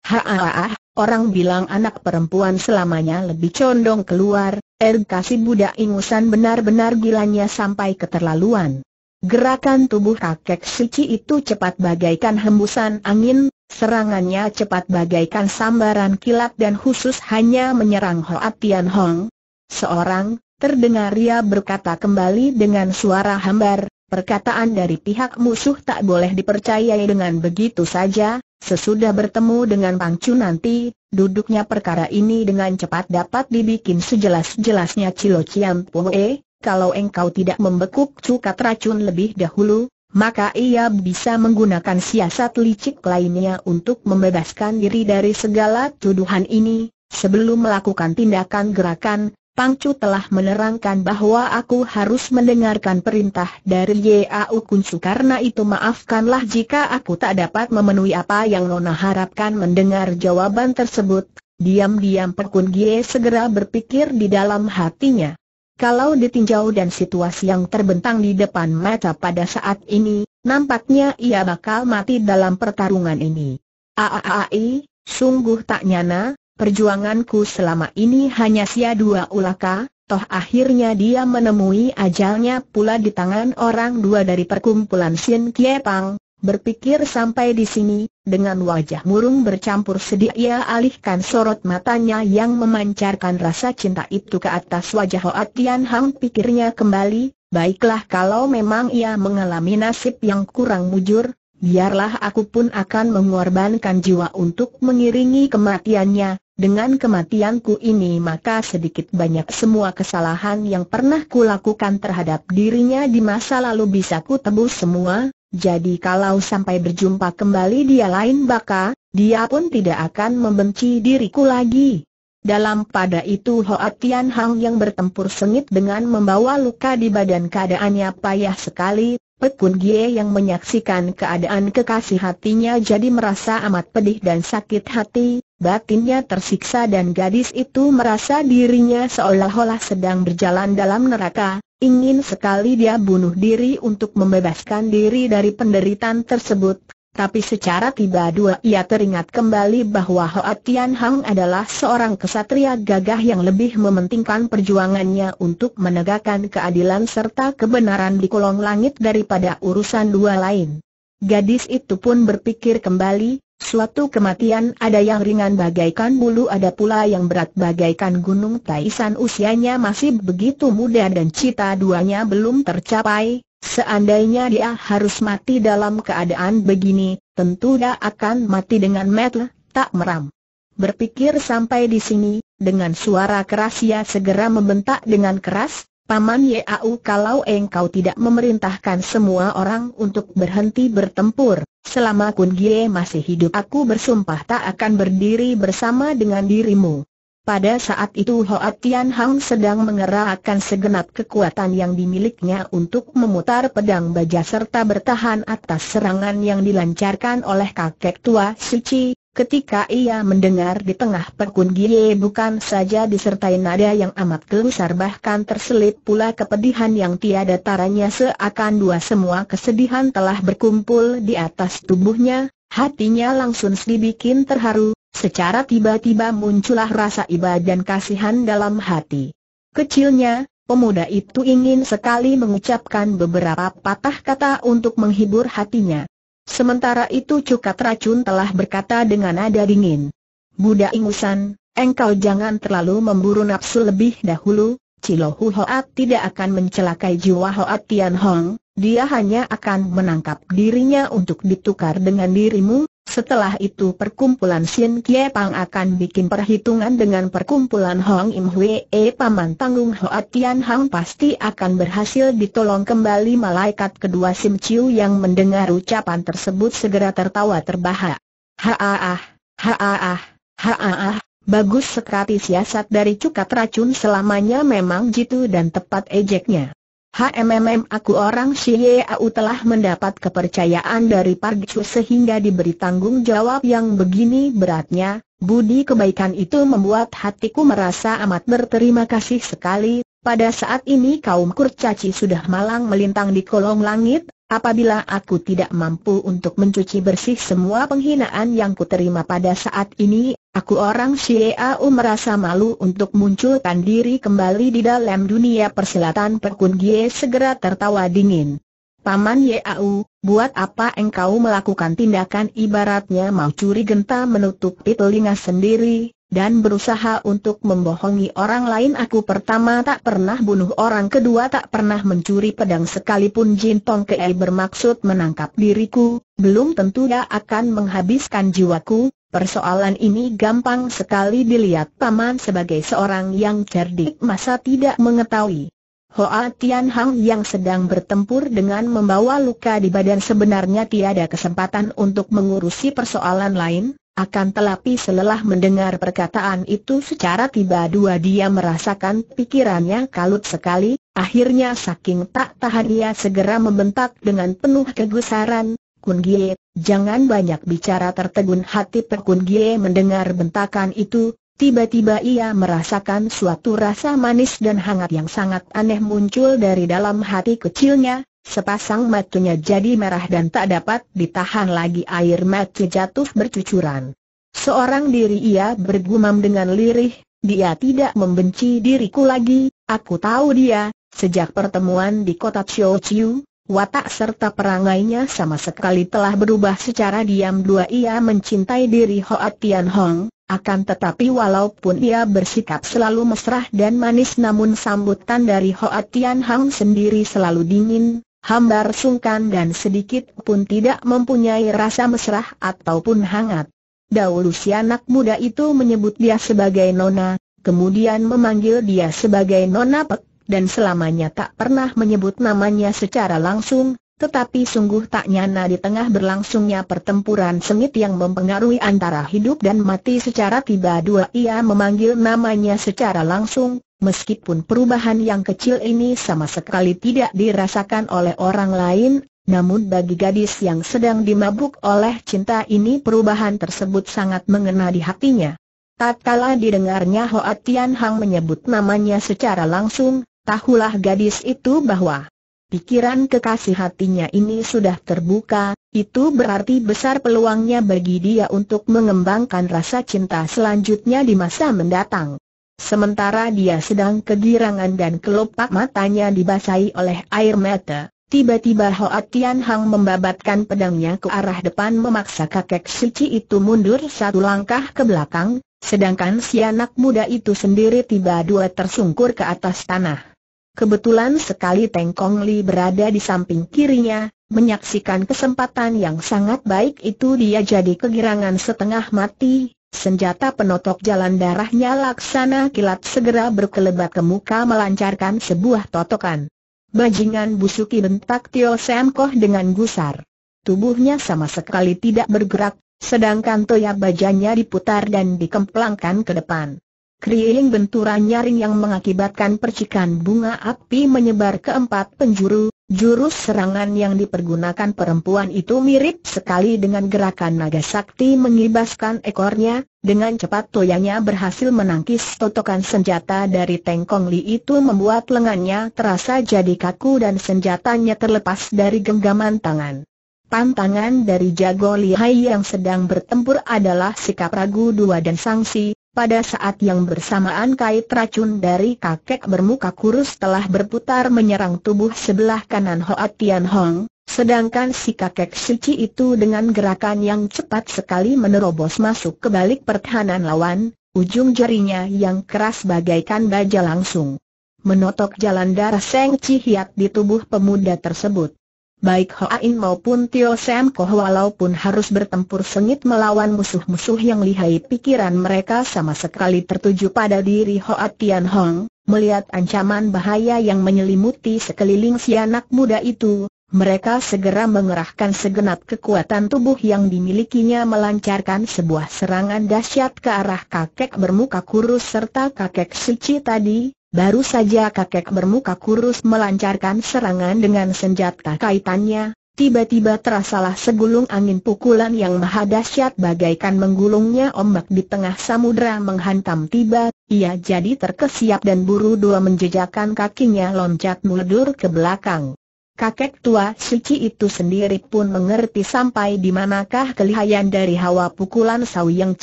haaah, orang bilang anak perempuan selamanya lebih condong keluar, er kasih budak ingusan benar-benar gilanya sampai keterlaluan. Gerakan tubuh kakek suci itu cepat bagaikan hembusan angin, serangannya cepat bagaikan sambaran kilat dan khusus hanya menyerang Hoa Tian Hong. Seorang, terdengar ia berkata kembali dengan suara hambar, perkataan dari pihak musuh tak boleh dipercayai dengan begitu saja, sesudah bertemu dengan Pang Chu nanti, duduknya perkara ini dengan cepat dapat dibikin sejelas-jelasnya Cilo Chiam Pue, kalau engkau tidak membekuk cukat racun lebih dahulu, maka ia bisa menggunakan siasat licik lainnya untuk membebaskan diri dari segala tuduhan ini. Sebelum melakukan tindakan gerakan, Pangcu telah menerangkan bahwa aku harus mendengarkan perintah dari Yau Kunsu karena itu maafkanlah jika aku tak dapat memenuhi apa yang Nona harapkan mendengar jawaban tersebut. Diam-diam Pekun Gie segera berpikir di dalam hatinya. Kalau ditinjau dan situasi yang terbentang di depan mata pada saat ini, nampaknya ia bakal mati dalam pertarungan ini. Aaai, sungguh tak nyana, perjuanganku selama ini hanya sia dua ulaka, toh akhirnya dia menemui ajalnya pula di tangan orang dua dari perkumpulan Sin Kiepang. Berpikir sampai di sini, dengan wajah murung bercampur sedih ia alihkan sorot matanya yang memancarkan rasa cinta itu ke atas wajah Hoa Tian Hang pikirnya kembali, baiklah kalau memang ia mengalami nasib yang kurang mujur, biarlah aku pun akan mengorbankan jiwa untuk mengiringi kematiannya, dengan kematianku ini maka sedikit banyak semua kesalahan yang pernah kulakukan terhadap dirinya di masa lalu bisa ku semua, jadi kalau sampai berjumpa kembali dia lain baka, dia pun tidak akan membenci diriku lagi. Dalam pada itu Hoa Tian Hang yang bertempur sengit dengan membawa luka di badan keadaannya payah sekali, pun Gie yang menyaksikan keadaan kekasih hatinya jadi merasa amat pedih dan sakit hati, batinnya tersiksa dan gadis itu merasa dirinya seolah-olah sedang berjalan dalam neraka, ingin sekali dia bunuh diri untuk membebaskan diri dari penderitaan tersebut, tapi secara tiba tiba ia teringat kembali bahwa Hoa Tian Hang adalah seorang kesatria gagah yang lebih mementingkan perjuangannya untuk menegakkan keadilan serta kebenaran di kolong langit daripada urusan dua lain. Gadis itu pun berpikir kembali, Suatu kematian ada yang ringan bagaikan bulu ada pula yang berat bagaikan gunung Taisan usianya masih begitu muda dan cita duanya belum tercapai, Seandainya dia harus mati dalam keadaan begini, tentu dia akan mati dengan metel, tak meram. Berpikir sampai di sini, dengan suara keras ia segera membentak dengan keras, Paman Yau kalau engkau tidak memerintahkan semua orang untuk berhenti bertempur, selama Kun Gie masih hidup aku bersumpah tak akan berdiri bersama dengan dirimu. Pada saat itu Hoa Tian Hang sedang mengerahkan segenap kekuatan yang dimilikinya untuk memutar pedang baja serta bertahan atas serangan yang dilancarkan oleh kakek tua Suci. Ketika ia mendengar di tengah pekun Gie bukan saja disertai nada yang amat gelusar bahkan terselip pula kepedihan yang tiada taranya seakan dua semua kesedihan telah berkumpul di atas tubuhnya, hatinya langsung dibikin terharu, Secara tiba-tiba muncullah rasa iba dan kasihan dalam hati. Kecilnya, pemuda itu ingin sekali mengucapkan beberapa patah kata untuk menghibur hatinya. Sementara itu Cukat Racun telah berkata dengan nada dingin. Budak ingusan, engkau jangan terlalu memburu nafsu lebih dahulu, Cilohu Hoat tidak akan mencelakai jiwa Hoat Tian Hong, dia hanya akan menangkap dirinya untuk ditukar dengan dirimu, setelah itu perkumpulan Sin Kie Pang akan bikin perhitungan dengan perkumpulan Hong Im Hwee Paman Tanggung Hoa Tian Hang pasti akan berhasil ditolong kembali malaikat kedua Sim Chiu yang mendengar ucapan tersebut segera tertawa terbahak. Haaah, haaah, haaah, bagus sekali siasat dari cukat racun selamanya memang jitu dan tepat ejeknya. HMMM aku orang Xiao telah mendapat kepercayaan dari Park Chu sehingga diberi tanggung jawab yang begini beratnya, budi kebaikan itu membuat hatiku merasa amat berterima kasih sekali, pada saat ini kaum kurcaci sudah malang melintang di kolong langit, Apabila aku tidak mampu untuk mencuci bersih semua penghinaan yang kuterima pada saat ini, aku orang Xiao merasa malu untuk munculkan diri kembali di dalam dunia persilatan Pekun Gie segera tertawa dingin. Paman Yau, buat apa engkau melakukan tindakan ibaratnya mau curi genta menutupi telinga sendiri, dan berusaha untuk membohongi orang lain aku pertama tak pernah bunuh orang kedua tak pernah mencuri pedang sekalipun Jin Tong Kei bermaksud menangkap diriku, belum tentu dia akan menghabiskan jiwaku, Persoalan ini gampang sekali dilihat paman sebagai seorang yang cerdik masa tidak mengetahui. Hoa Tian Hang yang sedang bertempur dengan membawa luka di badan sebenarnya tiada kesempatan untuk mengurusi persoalan lain, akan telapi selelah mendengar perkataan itu secara tiba-dua dia merasakan pikirannya kalut sekali, akhirnya saking tak tahan ia segera membentak dengan penuh kegusaran, Kun Gie, jangan banyak bicara tertegun hati Kun Gie mendengar bentakan itu, tiba-tiba ia merasakan suatu rasa manis dan hangat yang sangat aneh muncul dari dalam hati kecilnya, Sepasang matunya jadi merah dan tak dapat ditahan lagi air mata jatuh bercucuran. Seorang diri ia bergumam dengan lirih, dia tidak membenci diriku lagi, aku tahu dia, sejak pertemuan di kota Chiu watak serta perangainya sama sekali telah berubah secara diam dua ia mencintai diri Hoa Tian Hong, akan tetapi walaupun ia bersikap selalu mesra dan manis namun sambutan dari Hoa Tian Hong sendiri selalu dingin, hambar sungkan dan sedikit pun tidak mempunyai rasa mesra ataupun hangat. Dahulu si anak muda itu menyebut dia sebagai Nona, kemudian memanggil dia sebagai Nona Pek, dan selamanya tak pernah menyebut namanya secara langsung, tetapi sungguh tak nyana di tengah berlangsungnya pertempuran sengit yang mempengaruhi antara hidup dan mati secara tiba-tiba ia memanggil namanya secara langsung, Meskipun perubahan yang kecil ini sama sekali tidak dirasakan oleh orang lain, namun bagi gadis yang sedang dimabuk oleh cinta ini perubahan tersebut sangat mengena di hatinya. Tak Tatkala didengarnya Hoa Tian Hang menyebut namanya secara langsung, tahulah gadis itu bahwa pikiran kekasih hatinya ini sudah terbuka, itu berarti besar peluangnya bagi dia untuk mengembangkan rasa cinta selanjutnya di masa mendatang. Sementara dia sedang kegirangan dan kelopak matanya dibasahi oleh air mata, tiba-tiba Hoa Tian Hang membabatkan pedangnya ke arah depan memaksa kakek Suci itu mundur satu langkah ke belakang, sedangkan si anak muda itu sendiri tiba dua tersungkur ke atas tanah. Kebetulan sekali Teng Kong Li berada di samping kirinya, Menyaksikan kesempatan yang sangat baik itu dia jadi kegirangan setengah mati, Senjata penotok jalan darahnya laksana kilat segera berkelebat ke muka melancarkan sebuah totokan. Bajingan busuki bentak Tio Sam dengan gusar. Tubuhnya sama sekali tidak bergerak, sedangkan toya bajanya diputar dan dikemplangkan ke depan. Kriing benturan nyaring yang mengakibatkan percikan bunga api menyebar ke empat penjuru, Jurus serangan yang dipergunakan perempuan itu mirip sekali dengan gerakan naga sakti mengibaskan ekornya, dengan cepat toyanya berhasil menangkis totokan senjata dari Tengkong Li itu membuat lengannya terasa jadi kaku dan senjatanya terlepas dari genggaman tangan. Pantangan dari jago lihai yang sedang bertempur adalah sikap ragu dua dan sanksi, pada saat yang bersamaan kait racun dari kakek bermuka kurus telah berputar menyerang tubuh sebelah kanan Hoa Tian Hong, sedangkan si kakek suci itu dengan gerakan yang cepat sekali menerobos masuk ke balik pertahanan lawan, ujung jarinya yang keras bagaikan baja langsung menotok jalan darah Seng Hiat di tubuh pemuda tersebut. Baik In maupun Tio Sam Koh walaupun harus bertempur sengit melawan musuh-musuh yang lihai pikiran mereka sama sekali tertuju pada diri Hoa Tian Hong, melihat ancaman bahaya yang menyelimuti sekeliling si anak muda itu, mereka segera mengerahkan segenap kekuatan tubuh yang dimilikinya melancarkan sebuah serangan dahsyat ke arah kakek bermuka kurus serta kakek suci tadi, Baru saja kakek bermuka kurus melancarkan serangan dengan senjata kaitannya, tiba-tiba terasalah segulung angin pukulan yang mahadasyat bagaikan menggulungnya ombak di tengah samudera menghantam tiba, ia jadi terkesiap dan buru dua menjejakkan kakinya loncat mundur ke belakang. Kakek tua suci itu sendiri pun mengerti sampai di manakah kelihayan dari hawa pukulan sawi Yang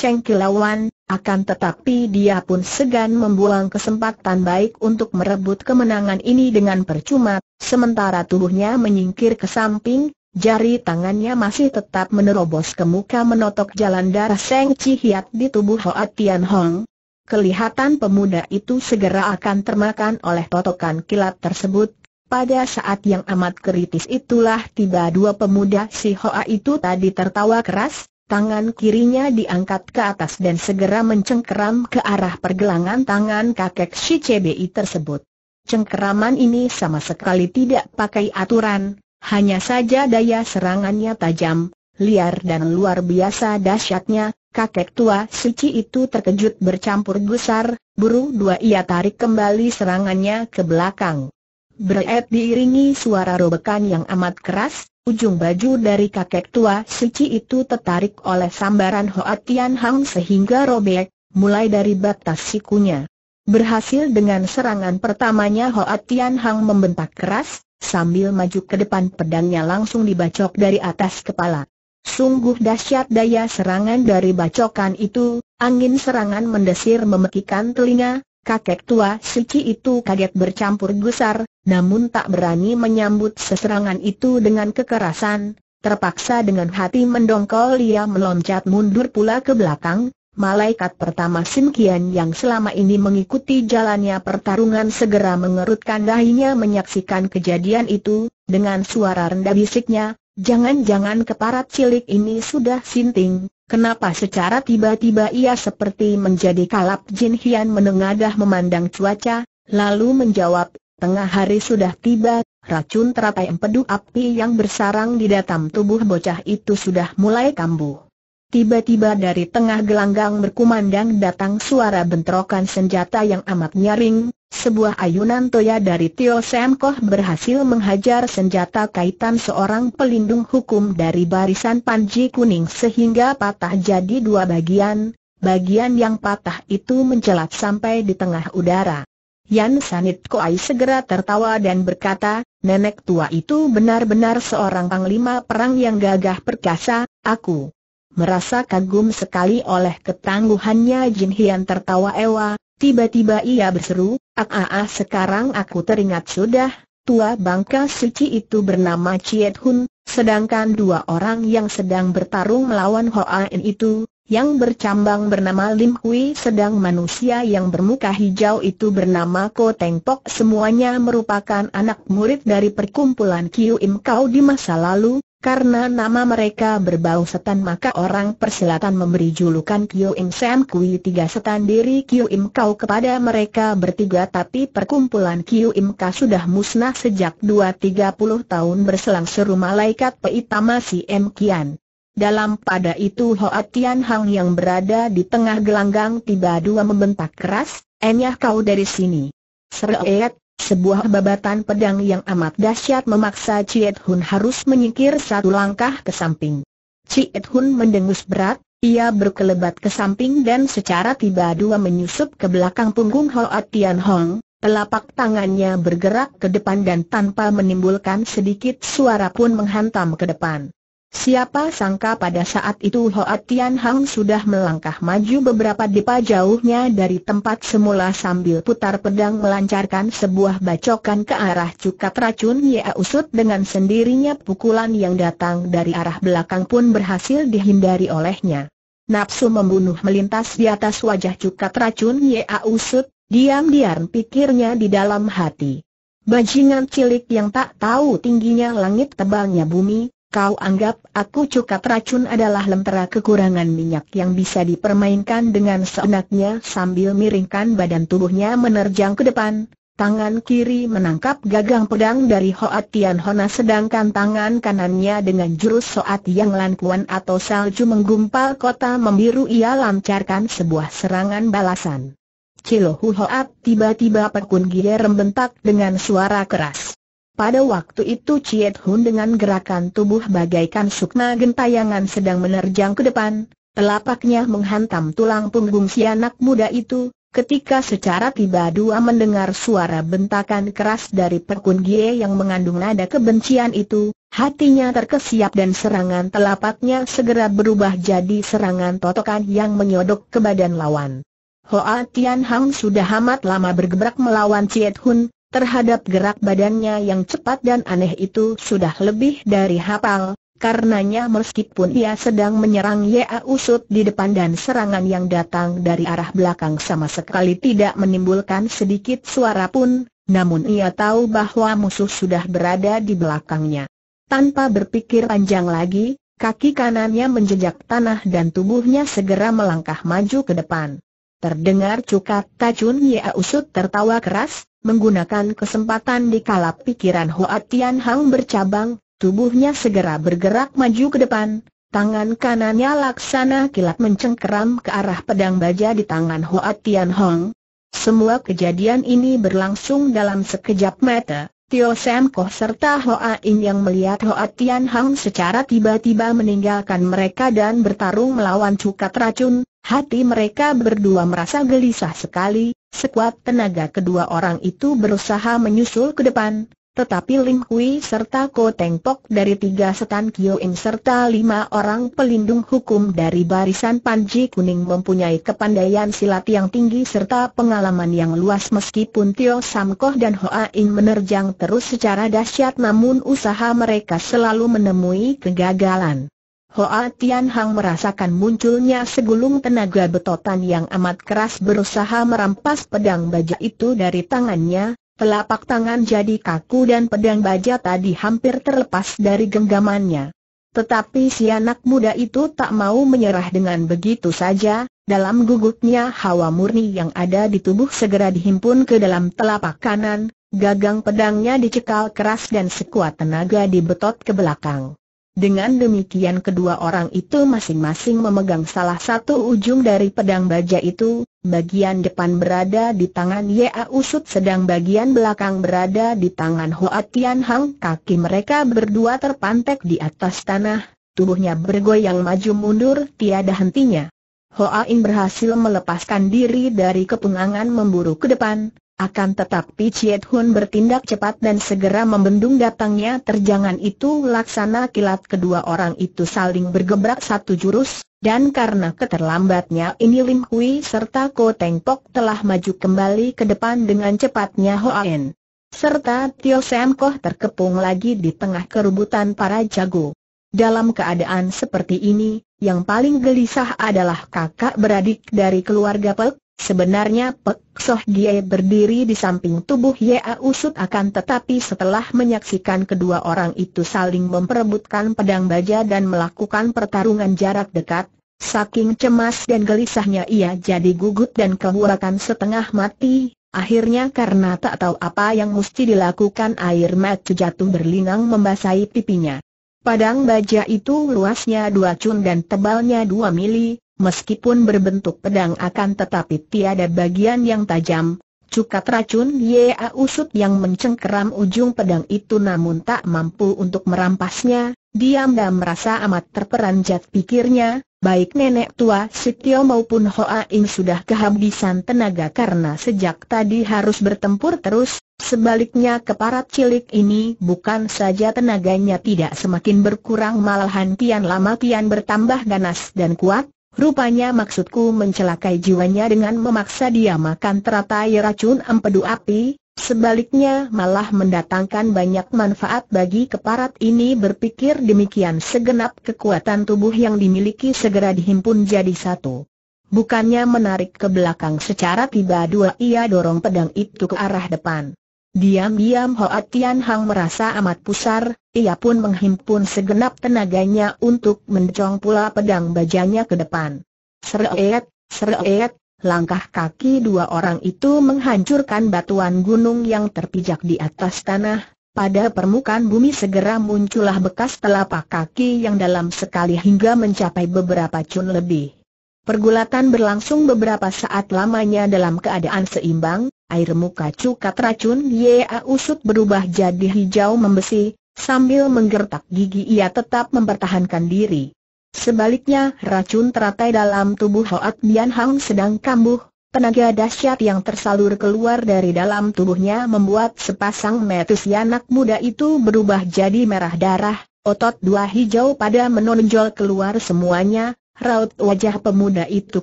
cengkilawan. Akan tetapi dia pun segan membuang kesempatan baik untuk merebut kemenangan ini dengan percuma, sementara tubuhnya menyingkir ke samping, jari tangannya masih tetap menerobos ke muka menotok jalan darah Seng Chi Hiat di tubuh Hoa Tian Hong. Kelihatan pemuda itu segera akan termakan oleh totokan kilat tersebut. Pada saat yang amat kritis itulah tiba dua pemuda si Hoa itu tadi tertawa keras, tangan kirinya diangkat ke atas dan segera mencengkeram ke arah pergelangan tangan kakek si CBI tersebut. Cengkeraman ini sama sekali tidak pakai aturan, hanya saja daya serangannya tajam, liar dan luar biasa dahsyatnya, kakek tua suci itu terkejut bercampur gusar, buru dua ia tarik kembali serangannya ke belakang. Beret diiringi suara robekan yang amat keras, Ujung baju dari kakek tua Suci itu tertarik oleh sambaran Hoa Tian Hang sehingga robek, mulai dari batas sikunya. Berhasil dengan serangan pertamanya Hoa Tian Hang membentak keras, sambil maju ke depan pedangnya langsung dibacok dari atas kepala. Sungguh dahsyat daya serangan dari bacokan itu, angin serangan mendesir memekikan telinga, Kakek tua Suci itu kaget bercampur gusar, namun tak berani menyambut seserangan itu dengan kekerasan, terpaksa dengan hati mendongkol ia meloncat mundur pula ke belakang, Malaikat pertama Sim Kian yang selama ini mengikuti jalannya pertarungan segera mengerutkan dahinya menyaksikan kejadian itu, dengan suara rendah bisiknya, jangan-jangan keparat cilik ini sudah sinting, Kenapa secara tiba-tiba ia seperti menjadi kalap Jin Hian menengadah memandang cuaca, lalu menjawab, tengah hari sudah tiba, racun terapai empedu api yang bersarang di dalam tubuh bocah itu sudah mulai kambuh. Tiba-tiba dari tengah gelanggang berkumandang datang suara bentrokan senjata yang amat nyaring, sebuah ayunan toya dari Tio Semkoh berhasil menghajar senjata kaitan seorang pelindung hukum dari barisan Panji Kuning sehingga patah jadi dua bagian, bagian yang patah itu menjelat sampai di tengah udara. Yan Sanit Koai segera tertawa dan berkata, nenek tua itu benar-benar seorang panglima perang yang gagah perkasa, aku merasa kagum sekali oleh ketangguhannya Jin Hian tertawa ewa, tiba-tiba ia berseru, Ah, ah, ah, sekarang aku teringat sudah, tua bangka suci itu bernama Chiet Hun, sedangkan dua orang yang sedang bertarung melawan Hoa In itu, yang bercambang bernama Lim Hui sedang manusia yang bermuka hijau itu bernama Ko Teng Pok semuanya merupakan anak murid dari perkumpulan Kiu Im Kau di masa lalu, karena nama mereka berbau setan maka orang persilatan memberi julukan Kyo Im Sam Kui tiga setan diri Kyo Im Kau kepada mereka bertiga tapi perkumpulan Kyo Im Ka sudah musnah sejak 2-30 tahun berselang seru malaikat peitama si M Kian. Dalam pada itu Hoa Tian Hang yang berada di tengah gelanggang tiba dua membentak keras, enyah kau dari sini. Seret, sebuah babatan pedang yang amat dahsyat memaksa Ciet Hun harus menyingkir satu langkah ke samping. Ciet Hun mendengus berat, ia berkelebat ke samping dan secara tiba dua menyusup ke belakang punggung Hoa Tian Hong, telapak tangannya bergerak ke depan dan tanpa menimbulkan sedikit suara pun menghantam ke depan. Siapa sangka pada saat itu Hoa Tian Hang sudah melangkah maju beberapa depa jauhnya dari tempat semula sambil putar pedang melancarkan sebuah bacokan ke arah cukat racun Yea Usut dengan sendirinya pukulan yang datang dari arah belakang pun berhasil dihindari olehnya. Nafsu membunuh melintas di atas wajah cukat racun Yea Usut, diam-diam pikirnya di dalam hati. Bajingan cilik yang tak tahu tingginya langit tebalnya bumi, Kau anggap aku cukup racun adalah lentera kekurangan minyak yang bisa dipermainkan dengan seenaknya sambil miringkan badan tubuhnya menerjang ke depan. Tangan kiri menangkap gagang pedang dari Hoat Tian Hona sedangkan tangan kanannya dengan jurus Soat Yang Lan atau salju menggumpal kota membiru ia lancarkan sebuah serangan balasan. Cilohu Hoat tiba-tiba Pekun Gie rembentak dengan suara keras. Pada waktu itu Ciet Hun dengan gerakan tubuh bagaikan sukma gentayangan sedang menerjang ke depan, telapaknya menghantam tulang punggung si anak muda itu, ketika secara tiba dua mendengar suara bentakan keras dari Perkun Gie yang mengandung nada kebencian itu, hatinya terkesiap dan serangan telapaknya segera berubah jadi serangan totokan yang menyodok ke badan lawan. Hoa Tian Hang sudah amat lama bergebrak melawan Ciet Hun, terhadap gerak badannya yang cepat dan aneh itu sudah lebih dari hafal, karenanya meskipun ia sedang menyerang Ya Usut di depan dan serangan yang datang dari arah belakang sama sekali tidak menimbulkan sedikit suara pun, namun ia tahu bahwa musuh sudah berada di belakangnya. Tanpa berpikir panjang lagi, kaki kanannya menjejak tanah dan tubuhnya segera melangkah maju ke depan. Terdengar cukat Tacun Yea Usut tertawa keras, menggunakan kesempatan di kalap pikiran Hoa Tian Hang bercabang, tubuhnya segera bergerak maju ke depan, tangan kanannya laksana kilat mencengkeram ke arah pedang baja di tangan Hoa Tian Hang. Semua kejadian ini berlangsung dalam sekejap mata. Tio Sam Koh serta Hoa In yang melihat Hoa Tian Hang secara tiba-tiba meninggalkan mereka dan bertarung melawan cukat racun, Hati mereka berdua merasa gelisah sekali, sekuat tenaga kedua orang itu berusaha menyusul ke depan, tetapi Lim Hui serta Ko Teng Pok dari tiga setan Kio Im serta lima orang pelindung hukum dari barisan Panji Kuning mempunyai kepandaian silat yang tinggi serta pengalaman yang luas meskipun Tio Sam Koh dan Hoa In menerjang terus secara dahsyat namun usaha mereka selalu menemui kegagalan. Hoa Tian Hang merasakan munculnya segulung tenaga betotan yang amat keras berusaha merampas pedang baja itu dari tangannya, telapak tangan jadi kaku dan pedang baja tadi hampir terlepas dari genggamannya. Tetapi si anak muda itu tak mau menyerah dengan begitu saja, dalam gugupnya hawa murni yang ada di tubuh segera dihimpun ke dalam telapak kanan, gagang pedangnya dicekal keras dan sekuat tenaga dibetot ke belakang. Dengan demikian kedua orang itu masing-masing memegang salah satu ujung dari pedang baja itu, bagian depan berada di tangan Yea Usut sedang bagian belakang berada di tangan Hoa Tian Hang. Kaki mereka berdua terpantek di atas tanah, tubuhnya bergoyang maju mundur tiada hentinya. Hoa In berhasil melepaskan diri dari kepungangan memburu ke depan, akan tetapi Chiet Hun bertindak cepat dan segera membendung datangnya terjangan itu laksana kilat kedua orang itu saling bergebrak satu jurus, dan karena keterlambatnya ini Lim Hui serta Ko Teng Pok telah maju kembali ke depan dengan cepatnya Hoan. Serta Tio Sam Koh terkepung lagi di tengah kerubutan para jago. Dalam keadaan seperti ini, yang paling gelisah adalah kakak beradik dari keluarga Pek, Sebenarnya Pek Soh Gie berdiri di samping tubuh Yea Usut akan tetapi setelah menyaksikan kedua orang itu saling memperebutkan pedang baja dan melakukan pertarungan jarak dekat, saking cemas dan gelisahnya ia jadi gugut dan kehurakan setengah mati, Akhirnya karena tak tahu apa yang mesti dilakukan air mata jatuh berlinang membasahi pipinya. Padang baja itu luasnya dua cun dan tebalnya dua mili, meskipun berbentuk pedang akan tetapi tiada bagian yang tajam, cukat racun Yea Usut yang mencengkeram ujung pedang itu namun tak mampu untuk merampasnya, diam dan merasa amat terperanjat pikirnya, baik nenek tua Sitio maupun Hoa Ing sudah kehabisan tenaga karena sejak tadi harus bertempur terus, sebaliknya keparat cilik ini bukan saja tenaganya tidak semakin berkurang malahan kian lama kian bertambah ganas dan kuat, Rupanya maksudku mencelakai jiwanya dengan memaksa dia makan teratai racun empedu api, sebaliknya malah mendatangkan banyak manfaat bagi keparat ini berpikir demikian segenap kekuatan tubuh yang dimiliki segera dihimpun jadi satu. Bukannya menarik ke belakang secara tiba dua ia dorong pedang itu ke arah depan. Diam-diam Hoa Tian Hang merasa amat pusar, ia pun menghimpun segenap tenaganya untuk mencong pula pedang bajanya ke depan. Seret, seret, langkah kaki dua orang itu menghancurkan batuan gunung yang terpijak di atas tanah, pada permukaan bumi segera muncullah bekas telapak kaki yang dalam sekali hingga mencapai beberapa cun lebih. Pergulatan berlangsung beberapa saat lamanya dalam keadaan seimbang, air muka cukat racun Yea Usut berubah jadi hijau membesi, sambil menggertak gigi ia tetap mempertahankan diri. Sebaliknya racun teratai dalam tubuh Hoat Bian Hang sedang kambuh, tenaga dahsyat yang tersalur keluar dari dalam tubuhnya membuat sepasang metus anak muda itu berubah jadi merah darah, otot dua hijau pada menonjol keluar semuanya, raut wajah pemuda itu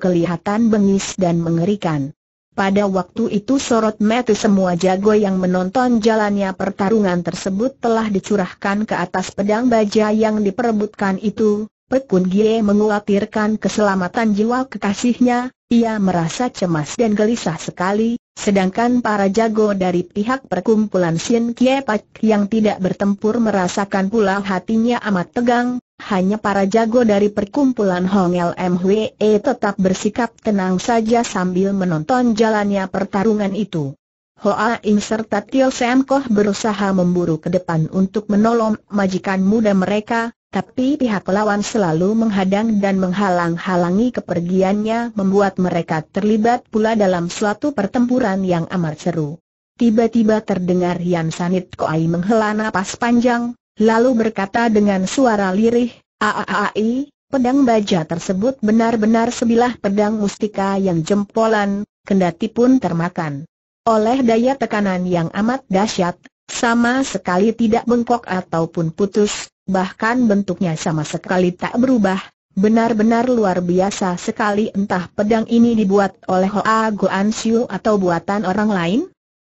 kelihatan bengis dan mengerikan. Pada waktu itu sorot mata semua jago yang menonton jalannya pertarungan tersebut telah dicurahkan ke atas pedang baja yang diperebutkan itu, Pekun Gie menguatirkan keselamatan jiwa kekasihnya, ia merasa cemas dan gelisah sekali, sedangkan para jago dari pihak perkumpulan Sien Kie Pak yang tidak bertempur merasakan pula hatinya amat tegang, hanya para jago dari perkumpulan Hong LMWE tetap bersikap tenang saja sambil menonton jalannya pertarungan itu. Hoa Ing serta Tio Sam Koh berusaha memburu ke depan untuk menolong majikan muda mereka, tapi pihak lawan selalu menghadang dan menghalang-halangi kepergiannya membuat mereka terlibat pula dalam suatu pertempuran yang amat seru. Tiba-tiba terdengar Yan Sanit Koai menghela napas panjang, lalu berkata dengan suara lirih, Aaai, pedang baja tersebut benar-benar sebilah pedang mustika yang jempolan, kendati pun termakan. Oleh daya tekanan yang amat dahsyat, sama sekali tidak bengkok ataupun putus, bahkan bentuknya sama sekali tak berubah, Benar-benar luar biasa sekali entah pedang ini dibuat oleh Hoa Goan Siu atau buatan orang lain?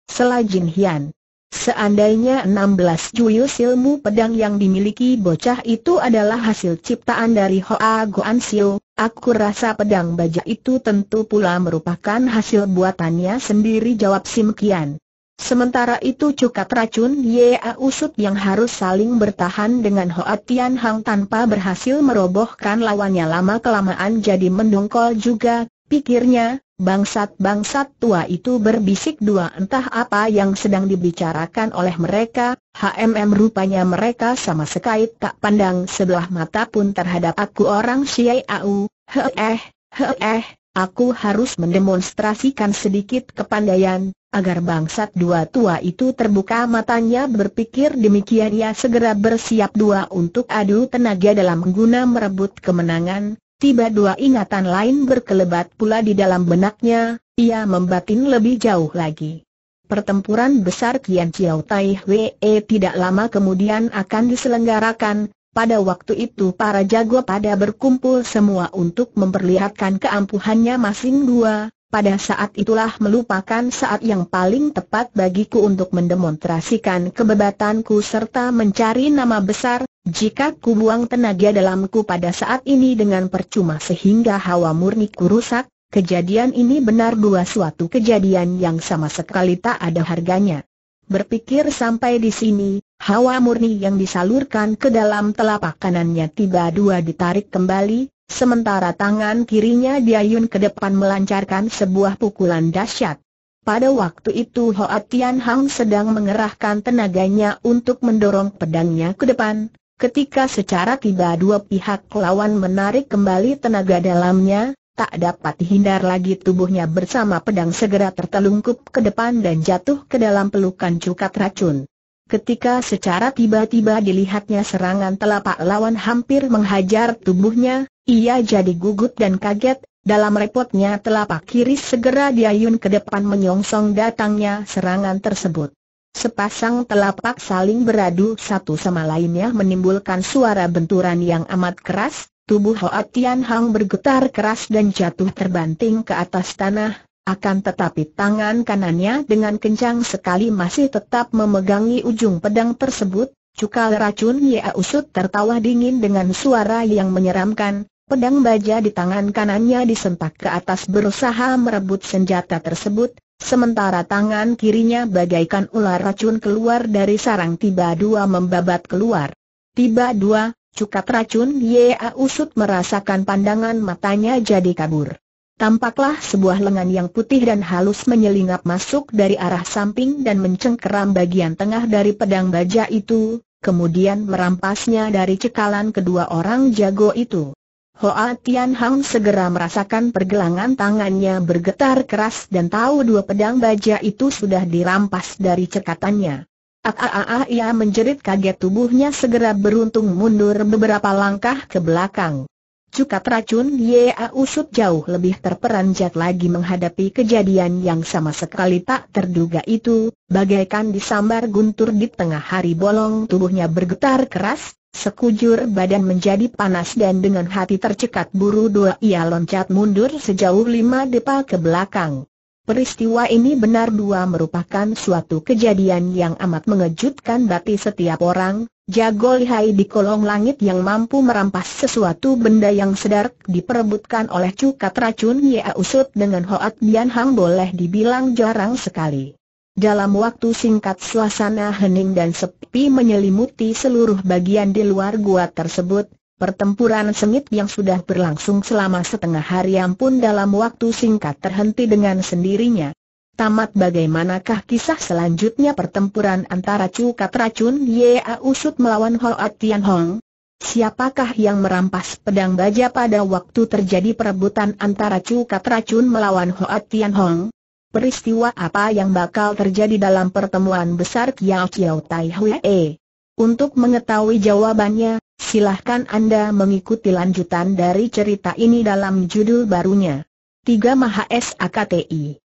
Selajin Hian, Seandainya 16 juyus ilmu pedang yang dimiliki bocah itu adalah hasil ciptaan dari Hoa Goan Siu, aku rasa pedang baja itu tentu pula merupakan hasil buatannya sendiri jawab Sim Kian. Sementara itu cukat racun Yea Usut yang harus saling bertahan dengan Hoa Tian Hang tanpa berhasil merobohkan lawannya lama-kelamaan jadi mendongkol juga, pikirnya, Bangsat-bangsat tua itu berbisik dua entah apa yang sedang dibicarakan oleh mereka, HMM rupanya mereka sama sekali tak pandang sebelah mata pun terhadap aku orang Syiai Au, eh, he eh, aku harus mendemonstrasikan sedikit kepandaian, agar bangsat dua tua itu terbuka matanya berpikir demikian ia segera bersiap dua untuk adu tenaga dalam guna merebut kemenangan, Tiba dua ingatan lain berkelebat pula di dalam benaknya, ia membatin lebih jauh lagi. Pertempuran besar Kian Chiao Tai Hwee tidak lama kemudian akan diselenggarakan, pada waktu itu para jago pada berkumpul semua untuk memperlihatkan keampuhannya masing dua, pada saat itulah melupakan saat yang paling tepat bagiku untuk mendemonstrasikan kebebatanku serta mencari nama besar, jika ku buang tenaga dalamku pada saat ini dengan percuma sehingga hawa murniku rusak, kejadian ini benar dua suatu kejadian yang sama sekali tak ada harganya. Berpikir sampai di sini, hawa murni yang disalurkan ke dalam telapak kanannya tiba dua ditarik kembali, Sementara tangan kirinya diayun ke depan melancarkan sebuah pukulan dahsyat. Pada waktu itu Hoa Tian Hang sedang mengerahkan tenaganya untuk mendorong pedangnya ke depan, ketika secara tiba dua pihak lawan menarik kembali tenaga dalamnya, tak dapat hindar lagi tubuhnya bersama pedang segera tertelungkup ke depan dan jatuh ke dalam pelukan cukat racun. Ketika secara tiba-tiba dilihatnya serangan telapak lawan hampir menghajar tubuhnya, ia jadi gugup dan kaget, dalam repotnya telapak kiri segera diayun ke depan menyongsong datangnya serangan tersebut. Sepasang telapak saling beradu satu sama lainnya menimbulkan suara benturan yang amat keras, tubuh Hoa Tian Hang bergetar keras dan jatuh terbanting ke atas tanah, akan tetapi tangan kanannya dengan kencang sekali masih tetap memegangi ujung pedang tersebut, cukal racun Yea Usut tertawa dingin dengan suara yang menyeramkan, Pedang baja di tangan kanannya disentak ke atas berusaha merebut senjata tersebut, sementara tangan kirinya bagaikan ular racun keluar dari sarang tiba dua membabat keluar. Tiba dua, cukat racun Yea Usut merasakan pandangan matanya jadi kabur. Tampaklah sebuah lengan yang putih dan halus menyelingap masuk dari arah samping dan mencengkeram bagian tengah dari pedang baja itu, kemudian merampasnya dari cekalan kedua orang jago itu. Hoa Tian Hang segera merasakan pergelangan tangannya bergetar keras dan tahu dua pedang baja itu sudah dirampas dari cekatannya. Aaah! Ah, ah, ah, ia menjerit kaget tubuhnya segera beruntung mundur beberapa langkah ke belakang. Cukat racun Ye Yea Usut jauh lebih terperanjat lagi menghadapi kejadian yang sama sekali tak terduga itu, bagaikan disambar guntur di tengah hari bolong tubuhnya bergetar keras, Sekujur badan menjadi panas dan dengan hati tercekat buru dua ia loncat mundur sejauh lima depa ke belakang. Peristiwa ini benar dua merupakan suatu kejadian yang amat mengejutkan bagi setiap orang, jago lihai di kolong langit yang mampu merampas sesuatu benda yang sedar diperebutkan oleh cukat racun Yea Usut dengan Hoat Bian Hang boleh dibilang jarang sekali. Dalam waktu singkat suasana hening dan sepi menyelimuti seluruh bagian di luar gua tersebut, pertempuran sengit yang sudah berlangsung selama setengah hari pun dalam waktu singkat terhenti dengan sendirinya. Tamat bagaimanakah kisah selanjutnya pertempuran antara Cukat Racun Yea Usut melawan Hoa Tian Hong? Siapakah yang merampas pedang baja pada waktu terjadi perebutan antara Cukat Racun melawan Hoa Tian Hong? peristiwa apa yang bakal terjadi dalam pertemuan besar Kiao Chiao Tai Hwee. Untuk mengetahui jawabannya, silahkan Anda mengikuti lanjutan dari cerita ini dalam judul barunya. Tiga Maha S.A.K.T.I.